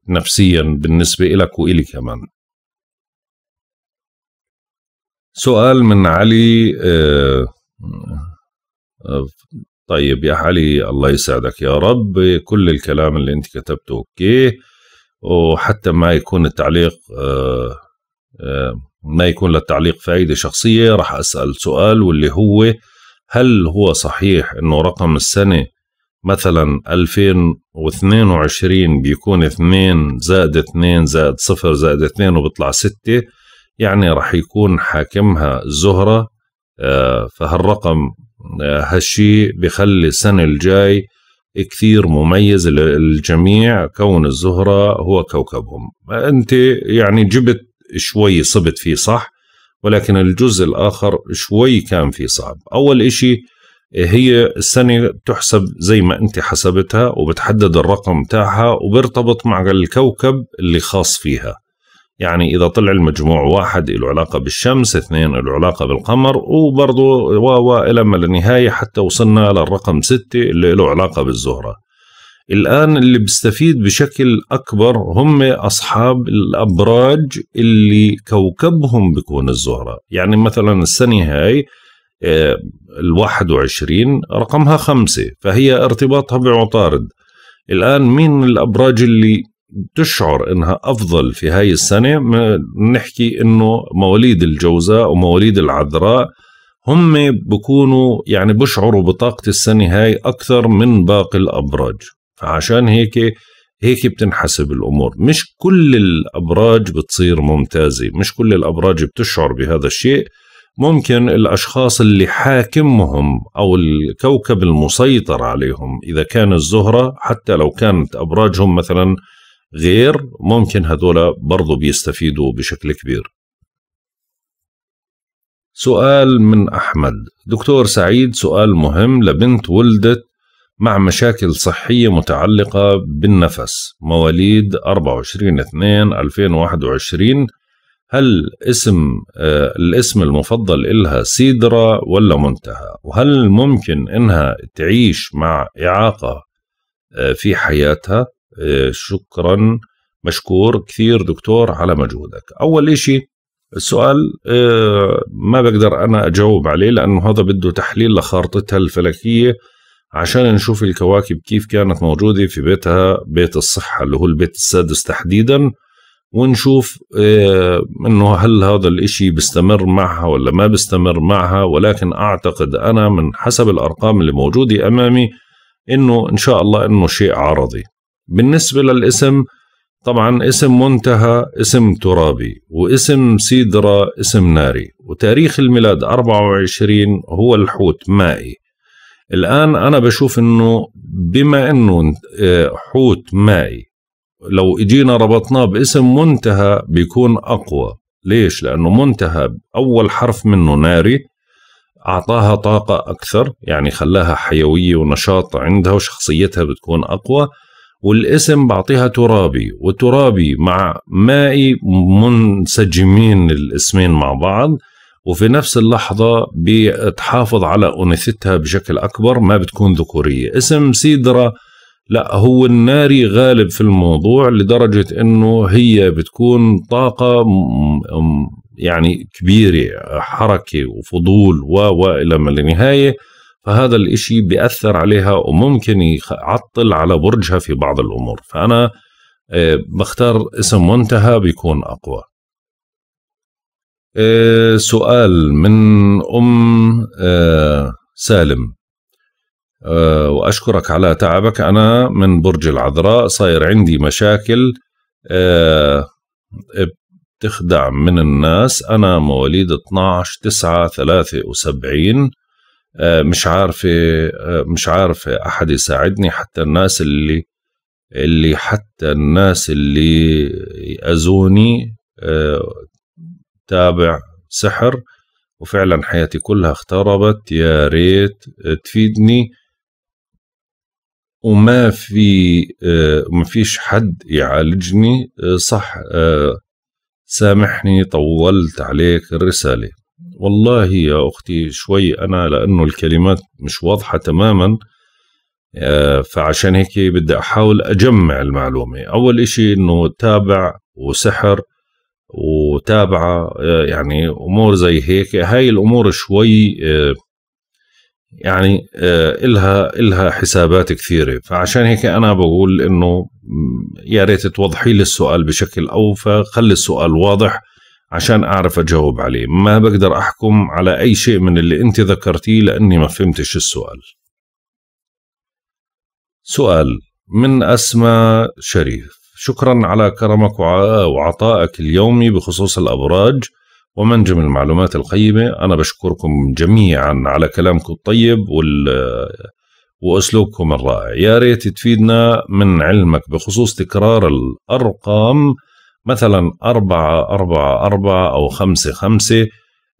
S1: نفسيا بالنسبة إلك وإلي كمان سؤال من علي آه، آه، طيب يا علي الله يسعدك يا رب كل الكلام اللي انت كتبته اوكي وحتى ما يكون التعليق آه، ما يكون للتعليق فائدة شخصية راح أسأل سؤال واللي هو هل هو صحيح أنه رقم السنة مثلا 2022 بيكون 2 زائد 2 زائد 0 زائد 2 وبيطلع 6 يعني راح يكون حاكمها الزهرة آه، فهالرقم آه، هالشيء بخلي السنة الجاي كثير مميز للجميع كون الزهرة هو كوكبهم أنت يعني جبت شوي صبت فيه صح ولكن الجزء الآخر شوي كان فيه صعب أول إشي هي السنة تحسب زي ما أنت حسبتها وبتحدد الرقم تاعها وبيرتبط مع الكوكب اللي خاص فيها يعني إذا طلع المجموع واحد له علاقة بالشمس اثنين له علاقة بالقمر وبرضه و إلى ما النهاية حتى وصلنا للرقم ستة اللي له علاقة بالزهرة الآن اللي بيستفيد بشكل أكبر هم أصحاب الأبراج اللي كوكبهم بيكون الزهرة يعني مثلا السنة هاي ال 21 رقمها خمسة فهي ارتباطها بعطارد الآن مين الأبراج اللي تشعر انها افضل في هاي السنه نحكي انه مواليد الجوزاء ومواليد العذراء هم بكونوا يعني بشعروا بطاقه السنه هاي اكثر من باقي الابراج فعشان هيك هيك بتنحسب الامور مش كل الابراج بتصير ممتازه مش كل الابراج بتشعر بهذا الشيء ممكن الأشخاص اللي حاكمهم أو الكوكب المسيطر عليهم إذا كان الزهرة حتى لو كانت أبراجهم مثلا غير ممكن هذولا برضو بيستفيدوا بشكل كبير سؤال من أحمد دكتور سعيد سؤال مهم لبنت ولدت مع مشاكل صحية متعلقة بالنفس مواليد 24 2 2021 هل اسم آه، الاسم المفضل إلها سيدرا ولا منتهى وهل ممكن إنها تعيش مع إعاقة آه، في حياتها آه، شكرا مشكور كثير دكتور على مجهودك أول إشي السؤال ما بقدر أنا أجاوب عليه لأنه هذا بده تحليل لخارطتها الفلكية عشان نشوف الكواكب كيف كانت موجودة في بيتها بيت الصحة اللي هو البيت السادس تحديداً ونشوف آه، انه هل هذا الاشي بيستمر معها ولا ما بيستمر معها ولكن اعتقد انا من حسب الارقام اللي موجوده امامي انه ان شاء الله انه شيء عرضي بالنسبه للاسم طبعا اسم منتهى اسم ترابي واسم سيدرا اسم ناري وتاريخ الميلاد 24 هو الحوت مائي الآن أنا بشوف أنه بما أنه آه، حوت مائي لو اجينا ربطناه باسم منتهى بيكون اقوى ليش لانه منتهى اول حرف منه ناري اعطاها طاقه اكثر يعني خلاها حيويه ونشاط عندها وشخصيتها بتكون اقوى والاسم بعطيها ترابي وترابي مع مائي منسجمين الاسمين مع بعض وفي نفس اللحظة بتحافظ على أنوثتها بشكل أكبر ما بتكون ذكورية اسم سيدرا لا هو الناري غالب في الموضوع لدرجة أنه هي بتكون طاقة يعني كبيرة حركة وفضول و وإلى ما لنهاية فهذا الإشي بيأثر عليها وممكن يعطل على برجها في بعض الأمور فأنا آه، بختار اسم منتهى بيكون أقوى آه، سؤال من أم آه، سالم آه، واشكرك على تعبك انا من برج العذراء صاير عندي مشاكل آه، بتخدع من الناس انا مواليد 12 9 73 مش عارفه آه، مش عارفه احد يساعدني حتى الناس اللي اللي حتى الناس اللي يأذوني تابع سحر وفعلا حياتي كلها اختربت يا ريت تفيدني وما في آه، ما فيش حد يعالجني آه، صح آه، سامحني طولت عليك الرسالة والله يا أختي شوي أنا لأنه الكلمات مش واضحة تماما فعشان هيك بدي أحاول أجمع المعلومة أول إشي أنه تابع وسحر وتابعة يعني أمور زي هيك هاي الأمور شوي يعني آه، إلها إلها حسابات كثيرة فعشان هيك أنا بقول إنه يا ريت توضحي لي السؤال بشكل أوفى خلي السؤال واضح عشان أعرف أجاوب عليه ما بقدر أحكم على أي شيء من اللي أنت ذكرتيه لأني ما فهمتش السؤال سؤال من أسماء شريف شكرا على كرمك وعطائك اليومي بخصوص الأبراج ومنجم المعلومات القيمة أنا بشكركم جميعا على كلامكم الطيب وال وأسلوبكم الرائع يا ريت تفيدنا من علمك بخصوص تكرار الأرقام مثلا أربعة أربعة أربعة أو خمسة خمسة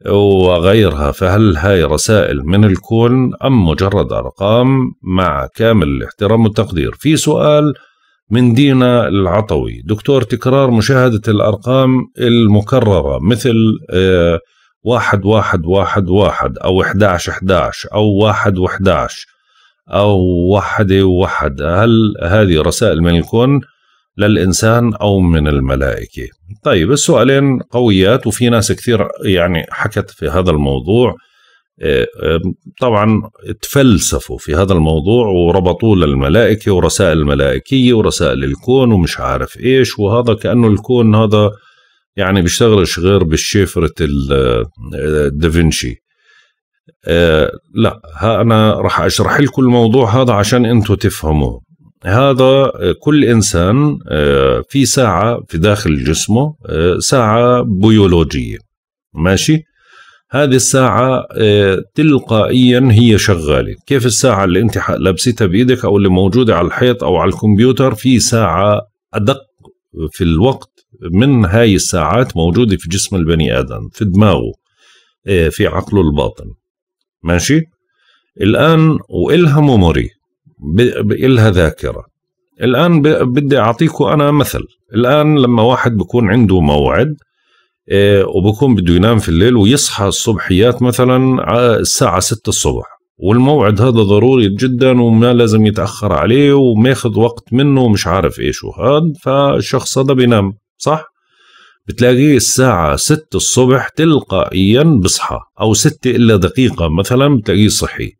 S1: وغيرها فهل هاي رسائل من الكون أم مجرد أرقام مع كامل الاحترام والتقدير في سؤال من دينا العطوي دكتور تكرار مشاهدة الأرقام المكررة مثل آه، واحد واحد واحد واحد أو 11 11 أو واحد 11 أو وحدة وحد هل هذه رسائل من الكون للإنسان أو من الملائكة طيب السؤالين قويات وفي ناس كثير يعني حكت في هذا الموضوع طبعا تفلسفوا في هذا الموضوع وربطوه للملائكة ورسائل الملائكية ورسائل الكون ومش عارف إيش وهذا كأنه الكون هذا يعني بيشتغلش غير بالشفرة الدافنشي آه،, آه لا ها أنا راح أشرح لكم الموضوع هذا عشان انتم تفهموا هذا كل إنسان أه، في ساعة في داخل جسمه أه، ساعة بيولوجية ماشي هذه الساعة آه، تلقائيا هي شغالة كيف الساعة اللي انت لابستها بايدك او اللي موجودة على الحيط او على الكمبيوتر في ساعة ادق في الوقت من هاي الساعات موجودة في جسم البني ادم في دماغه آه، في عقله الباطن ماشي الان والها ميموري الها ذاكرة الان بدي اعطيكم انا مثل الان لما واحد بكون عنده موعد إيه، وبكون بده ينام في الليل ويصحى الصبحيات مثلا على الساعة 6 الصبح والموعد هذا ضروري جدا وما لازم يتأخر عليه وماخذ وقت منه ومش عارف ايش وهذا فالشخص هذا بينام صح؟ بتلاقيه الساعة 6 الصبح تلقائيا بصحى أو 6 إلا دقيقة مثلا بتلاقيه صحي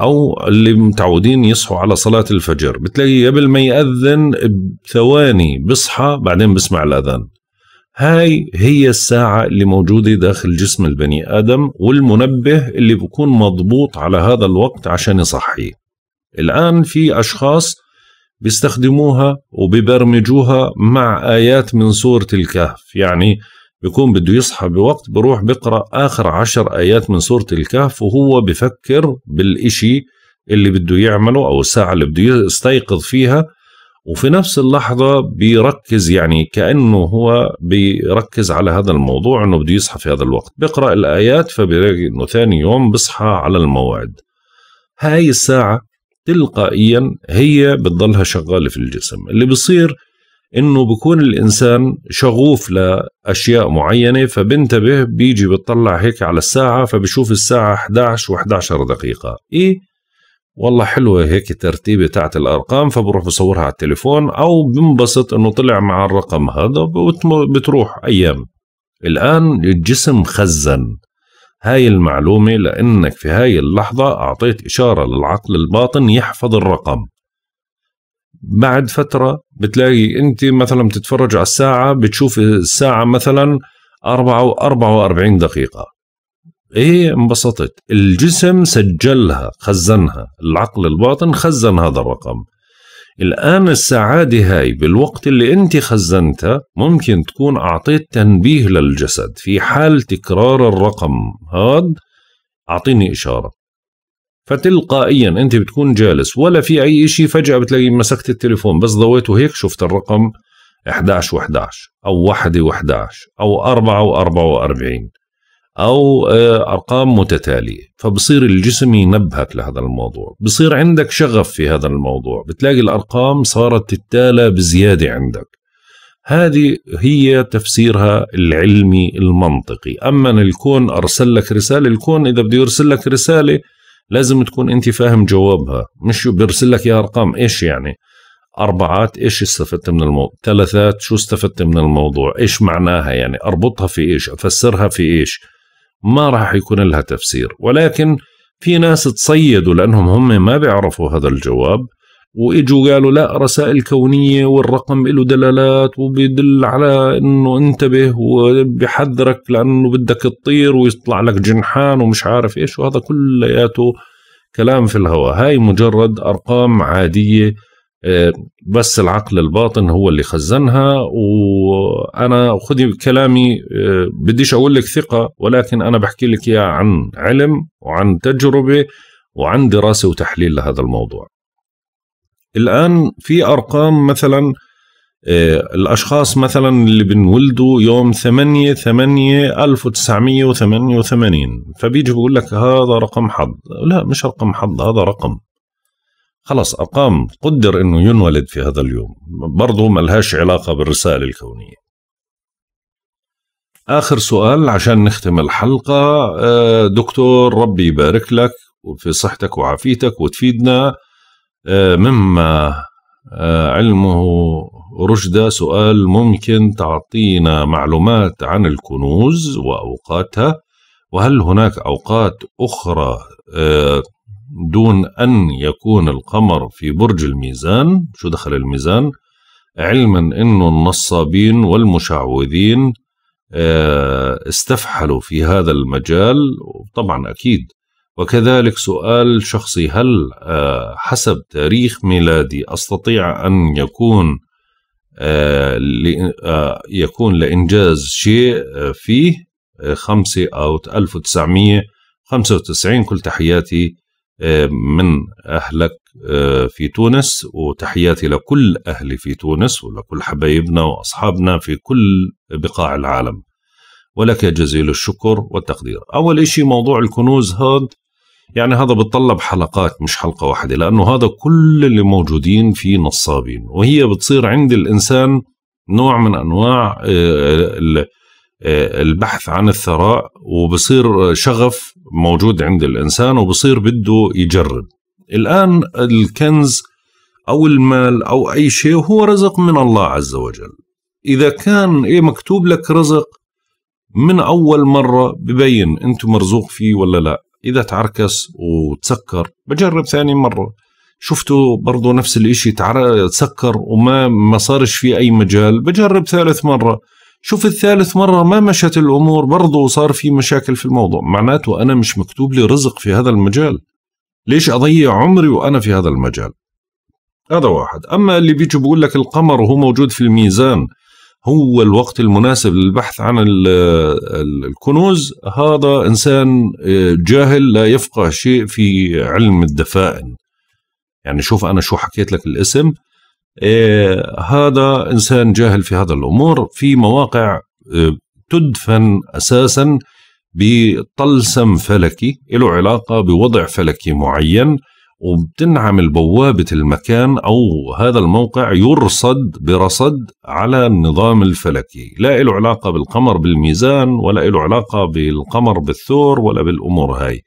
S1: أو اللي متعودين يصحوا على صلاة الفجر بتلاقيه قبل ما يأذن بثواني بصحى بعدين بسمع الأذان هاي هي الساعة اللي موجودة داخل جسم البني آدم والمنبه اللي بكون مضبوط على هذا الوقت عشان يصحي الآن في أشخاص بيستخدموها وبيبرمجوها مع آيات من سورة الكهف يعني بيكون بده يصحى بوقت بروح بقرأ آخر عشر آيات من سورة الكهف وهو بفكر بالإشي اللي بده يعمله أو الساعة اللي بده يستيقظ فيها وفي نفس اللحظه بيركز يعني كانه هو بيركز على هذا الموضوع انه بده يصحى في هذا الوقت بيقرا الايات فبيلاقي انه ثاني يوم بصحى على الموعد هاي الساعه تلقائيا هي بتضلها شغاله في الجسم اللي بيصير انه بكون الانسان شغوف لاشياء معينه فبنتبه بيجي بتطلع هيك على الساعه فبشوف الساعه 11 و11 دقيقه ايه والله حلوة هيك ترتيبة تاعت الأرقام فبروح بصورها على التليفون أو بنبسط إنه طلع مع الرقم هذا بتروح أيام الآن الجسم خزن هاي المعلومة لأنك في هاي اللحظة أعطيت إشارة للعقل الباطن يحفظ الرقم بعد فترة بتلاقي أنت مثلا بتتفرج على الساعة بتشوف الساعة مثلا 4 و 44 دقيقة هي إيه، انبسطت الجسم سجلها خزنها العقل الباطن خزن هذا الرقم الآن السعادة هاي بالوقت اللي أنت خزنتها ممكن تكون أعطيت تنبيه للجسد في حال تكرار الرقم هاد أعطيني إشارة فتلقائيا أنت بتكون جالس ولا في أي شيء فجأة بتلاقي مسكت التليفون بس ضويته هيك شفت الرقم 11 و11 أو 1 و11 أو 4 و44 او آه، ارقام متتاليه فبصير الجسم ينبهك لهذا الموضوع بصير عندك شغف في هذا الموضوع بتلاقي الارقام صارت تتالى بزياده عندك هذه هي تفسيرها العلمي المنطقي اما الكون ارسل لك رساله الكون اذا بده يرسل لك رساله لازم تكون انت فاهم جوابها مش بيرسل لك يا ارقام ايش يعني أربعات إيش استفدت من الموضوع ثلاثات شو استفدت من الموضوع إيش معناها يعني أربطها في إيش أفسرها في إيش ما راح يكون لها تفسير ولكن في ناس تصيدوا لانهم هم ما بيعرفوا هذا الجواب واجوا قالوا لا رسائل كونيه والرقم له دلالات وبيدل على انه انتبه وبيحذرك لانه بدك تطير ويطلع لك جنحان ومش عارف ايش وهذا كلياته كلام في الهواء هاي مجرد ارقام عاديه آه، بس العقل الباطن هو اللي خزنها وانا خذي كلامي آه، بديش اقول لك ثقه ولكن انا بحكي لك اياه عن علم وعن تجربه وعن دراسه وتحليل لهذا الموضوع. الان في ارقام مثلا آه، الاشخاص مثلا اللي بنولدوا يوم 8 8 1988 فبيجي بقول لك هذا رقم حظ، لا مش رقم حظ هذا رقم خلص أقام قدر أنه ينولد في هذا اليوم برضو ملهاش علاقة بالرسالة الكونية آخر سؤال عشان نختم الحلقة آه، دكتور ربي يبارك لك وفي صحتك وعافيتك وتفيدنا آه، مما آه، علمه رشدة سؤال ممكن تعطينا معلومات عن الكنوز وأوقاتها وهل هناك أوقات أخرى دون أن يكون القمر في برج الميزان شو دخل الميزان علما أنه النصابين والمشعوذين آه، استفحلوا في هذا المجال طبعا أكيد وكذلك سؤال شخصي هل آه، حسب تاريخ ميلادي أستطيع أن يكون آه، يكون لإنجاز شيء فيه خمسة أو 1995 كل تحياتي من أهلك آه، في تونس وتحياتي لكل أهلي في تونس ولكل حبايبنا وأصحابنا في كل بقاع العالم ولك جزيل الشكر والتقدير أول شيء موضوع الكنوز هذا يعني هذا بتطلب حلقات مش حلقة واحدة لأنه هذا كل اللي موجودين في نصابين وهي بتصير عند الإنسان نوع من أنواع آه، البحث عن الثراء وبصير شغف موجود عند الانسان وبصير بده يجرب الان الكنز او المال او اي شيء هو رزق من الله عز وجل اذا كان إيه مكتوب لك رزق من اول مره ببين انت مرزوق فيه ولا لا اذا تعركس وتسكر بجرب ثاني مره شفته برضه نفس الاشي تسكر وما ما صارش في اي مجال بجرب ثالث مره شوف الثالث مرة ما مشت الأمور برضو صار في مشاكل في الموضوع معناته أنا مش مكتوب لي رزق في هذا المجال ليش أضيع عمري وأنا في هذا المجال هذا واحد أما اللي بيجي بيقول لك القمر وهو موجود في الميزان هو الوقت المناسب للبحث عن الكنوز هذا إنسان آه، جاهل لا يفقه شيء في علم الدفائن يعني شوف أنا شو حكيت لك الاسم إيه هذا انسان جاهل في هذا الامور في مواقع إيه، تدفن اساسا بطلسم فلكي له علاقه بوضع فلكي معين وبتنعمل بوابه المكان او هذا الموقع يرصد برصد على النظام الفلكي، لا له علاقه بالقمر بالميزان ولا له علاقه بالقمر بالثور ولا بالامور هاي.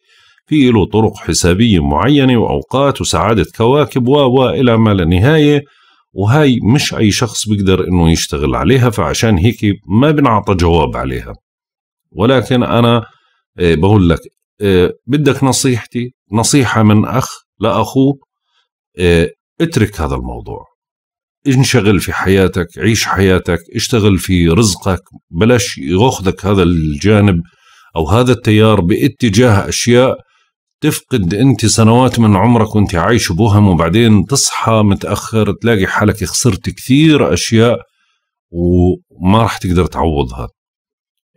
S1: في له طرق حسابيه معينه واوقات وسعاده كواكب و والى ما لا نهايه وهي مش أي شخص بيقدر إنه يشتغل عليها فعشان هيك ما بنعطى جواب عليها ولكن أنا آه، بقول لك آه، بدك نصيحتي نصيحة من أخ لأخوه آه، اترك هذا الموضوع انشغل في حياتك عيش حياتك اشتغل في رزقك بلاش ياخذك هذا الجانب أو هذا التيار باتجاه أشياء تفقد انت سنوات من عمرك وانت عايش بوهم وبعدين تصحى متاخر تلاقي حالك خسرت كثير اشياء وما راح تقدر تعوضها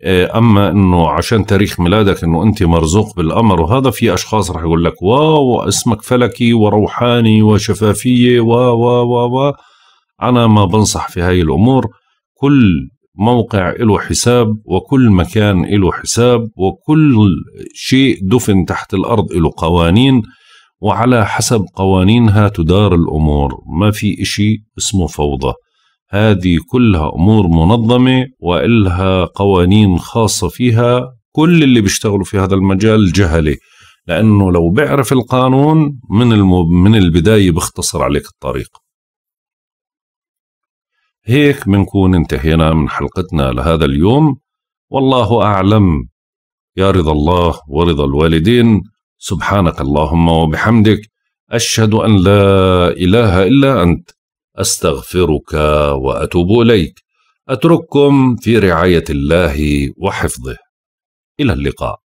S1: آه، اما انه عشان تاريخ ميلادك انه انت مرزوق بالامر وهذا في اشخاص راح يقول لك واو اسمك فلكي وروحاني وشفافيه و و و و انا ما بنصح في هاي الامور كل موقع له حساب وكل مكان له حساب وكل شيء دفن تحت الأرض له قوانين وعلى حسب قوانينها تدار الأمور ما في إشي اسمه فوضى هذه كلها أمور منظمة وإلها قوانين خاصة فيها كل اللي بيشتغلوا في هذا المجال جهله لأنه لو بيعرف القانون من, من البداية بيختصر عليك الطريق هيك بنكون انتهينا من حلقتنا لهذا اليوم والله أعلم يا رضا الله ورضا الوالدين سبحانك اللهم وبحمدك أشهد أن لا إله إلا أنت أستغفرك وأتوب إليك أترككم في رعاية الله وحفظه إلى اللقاء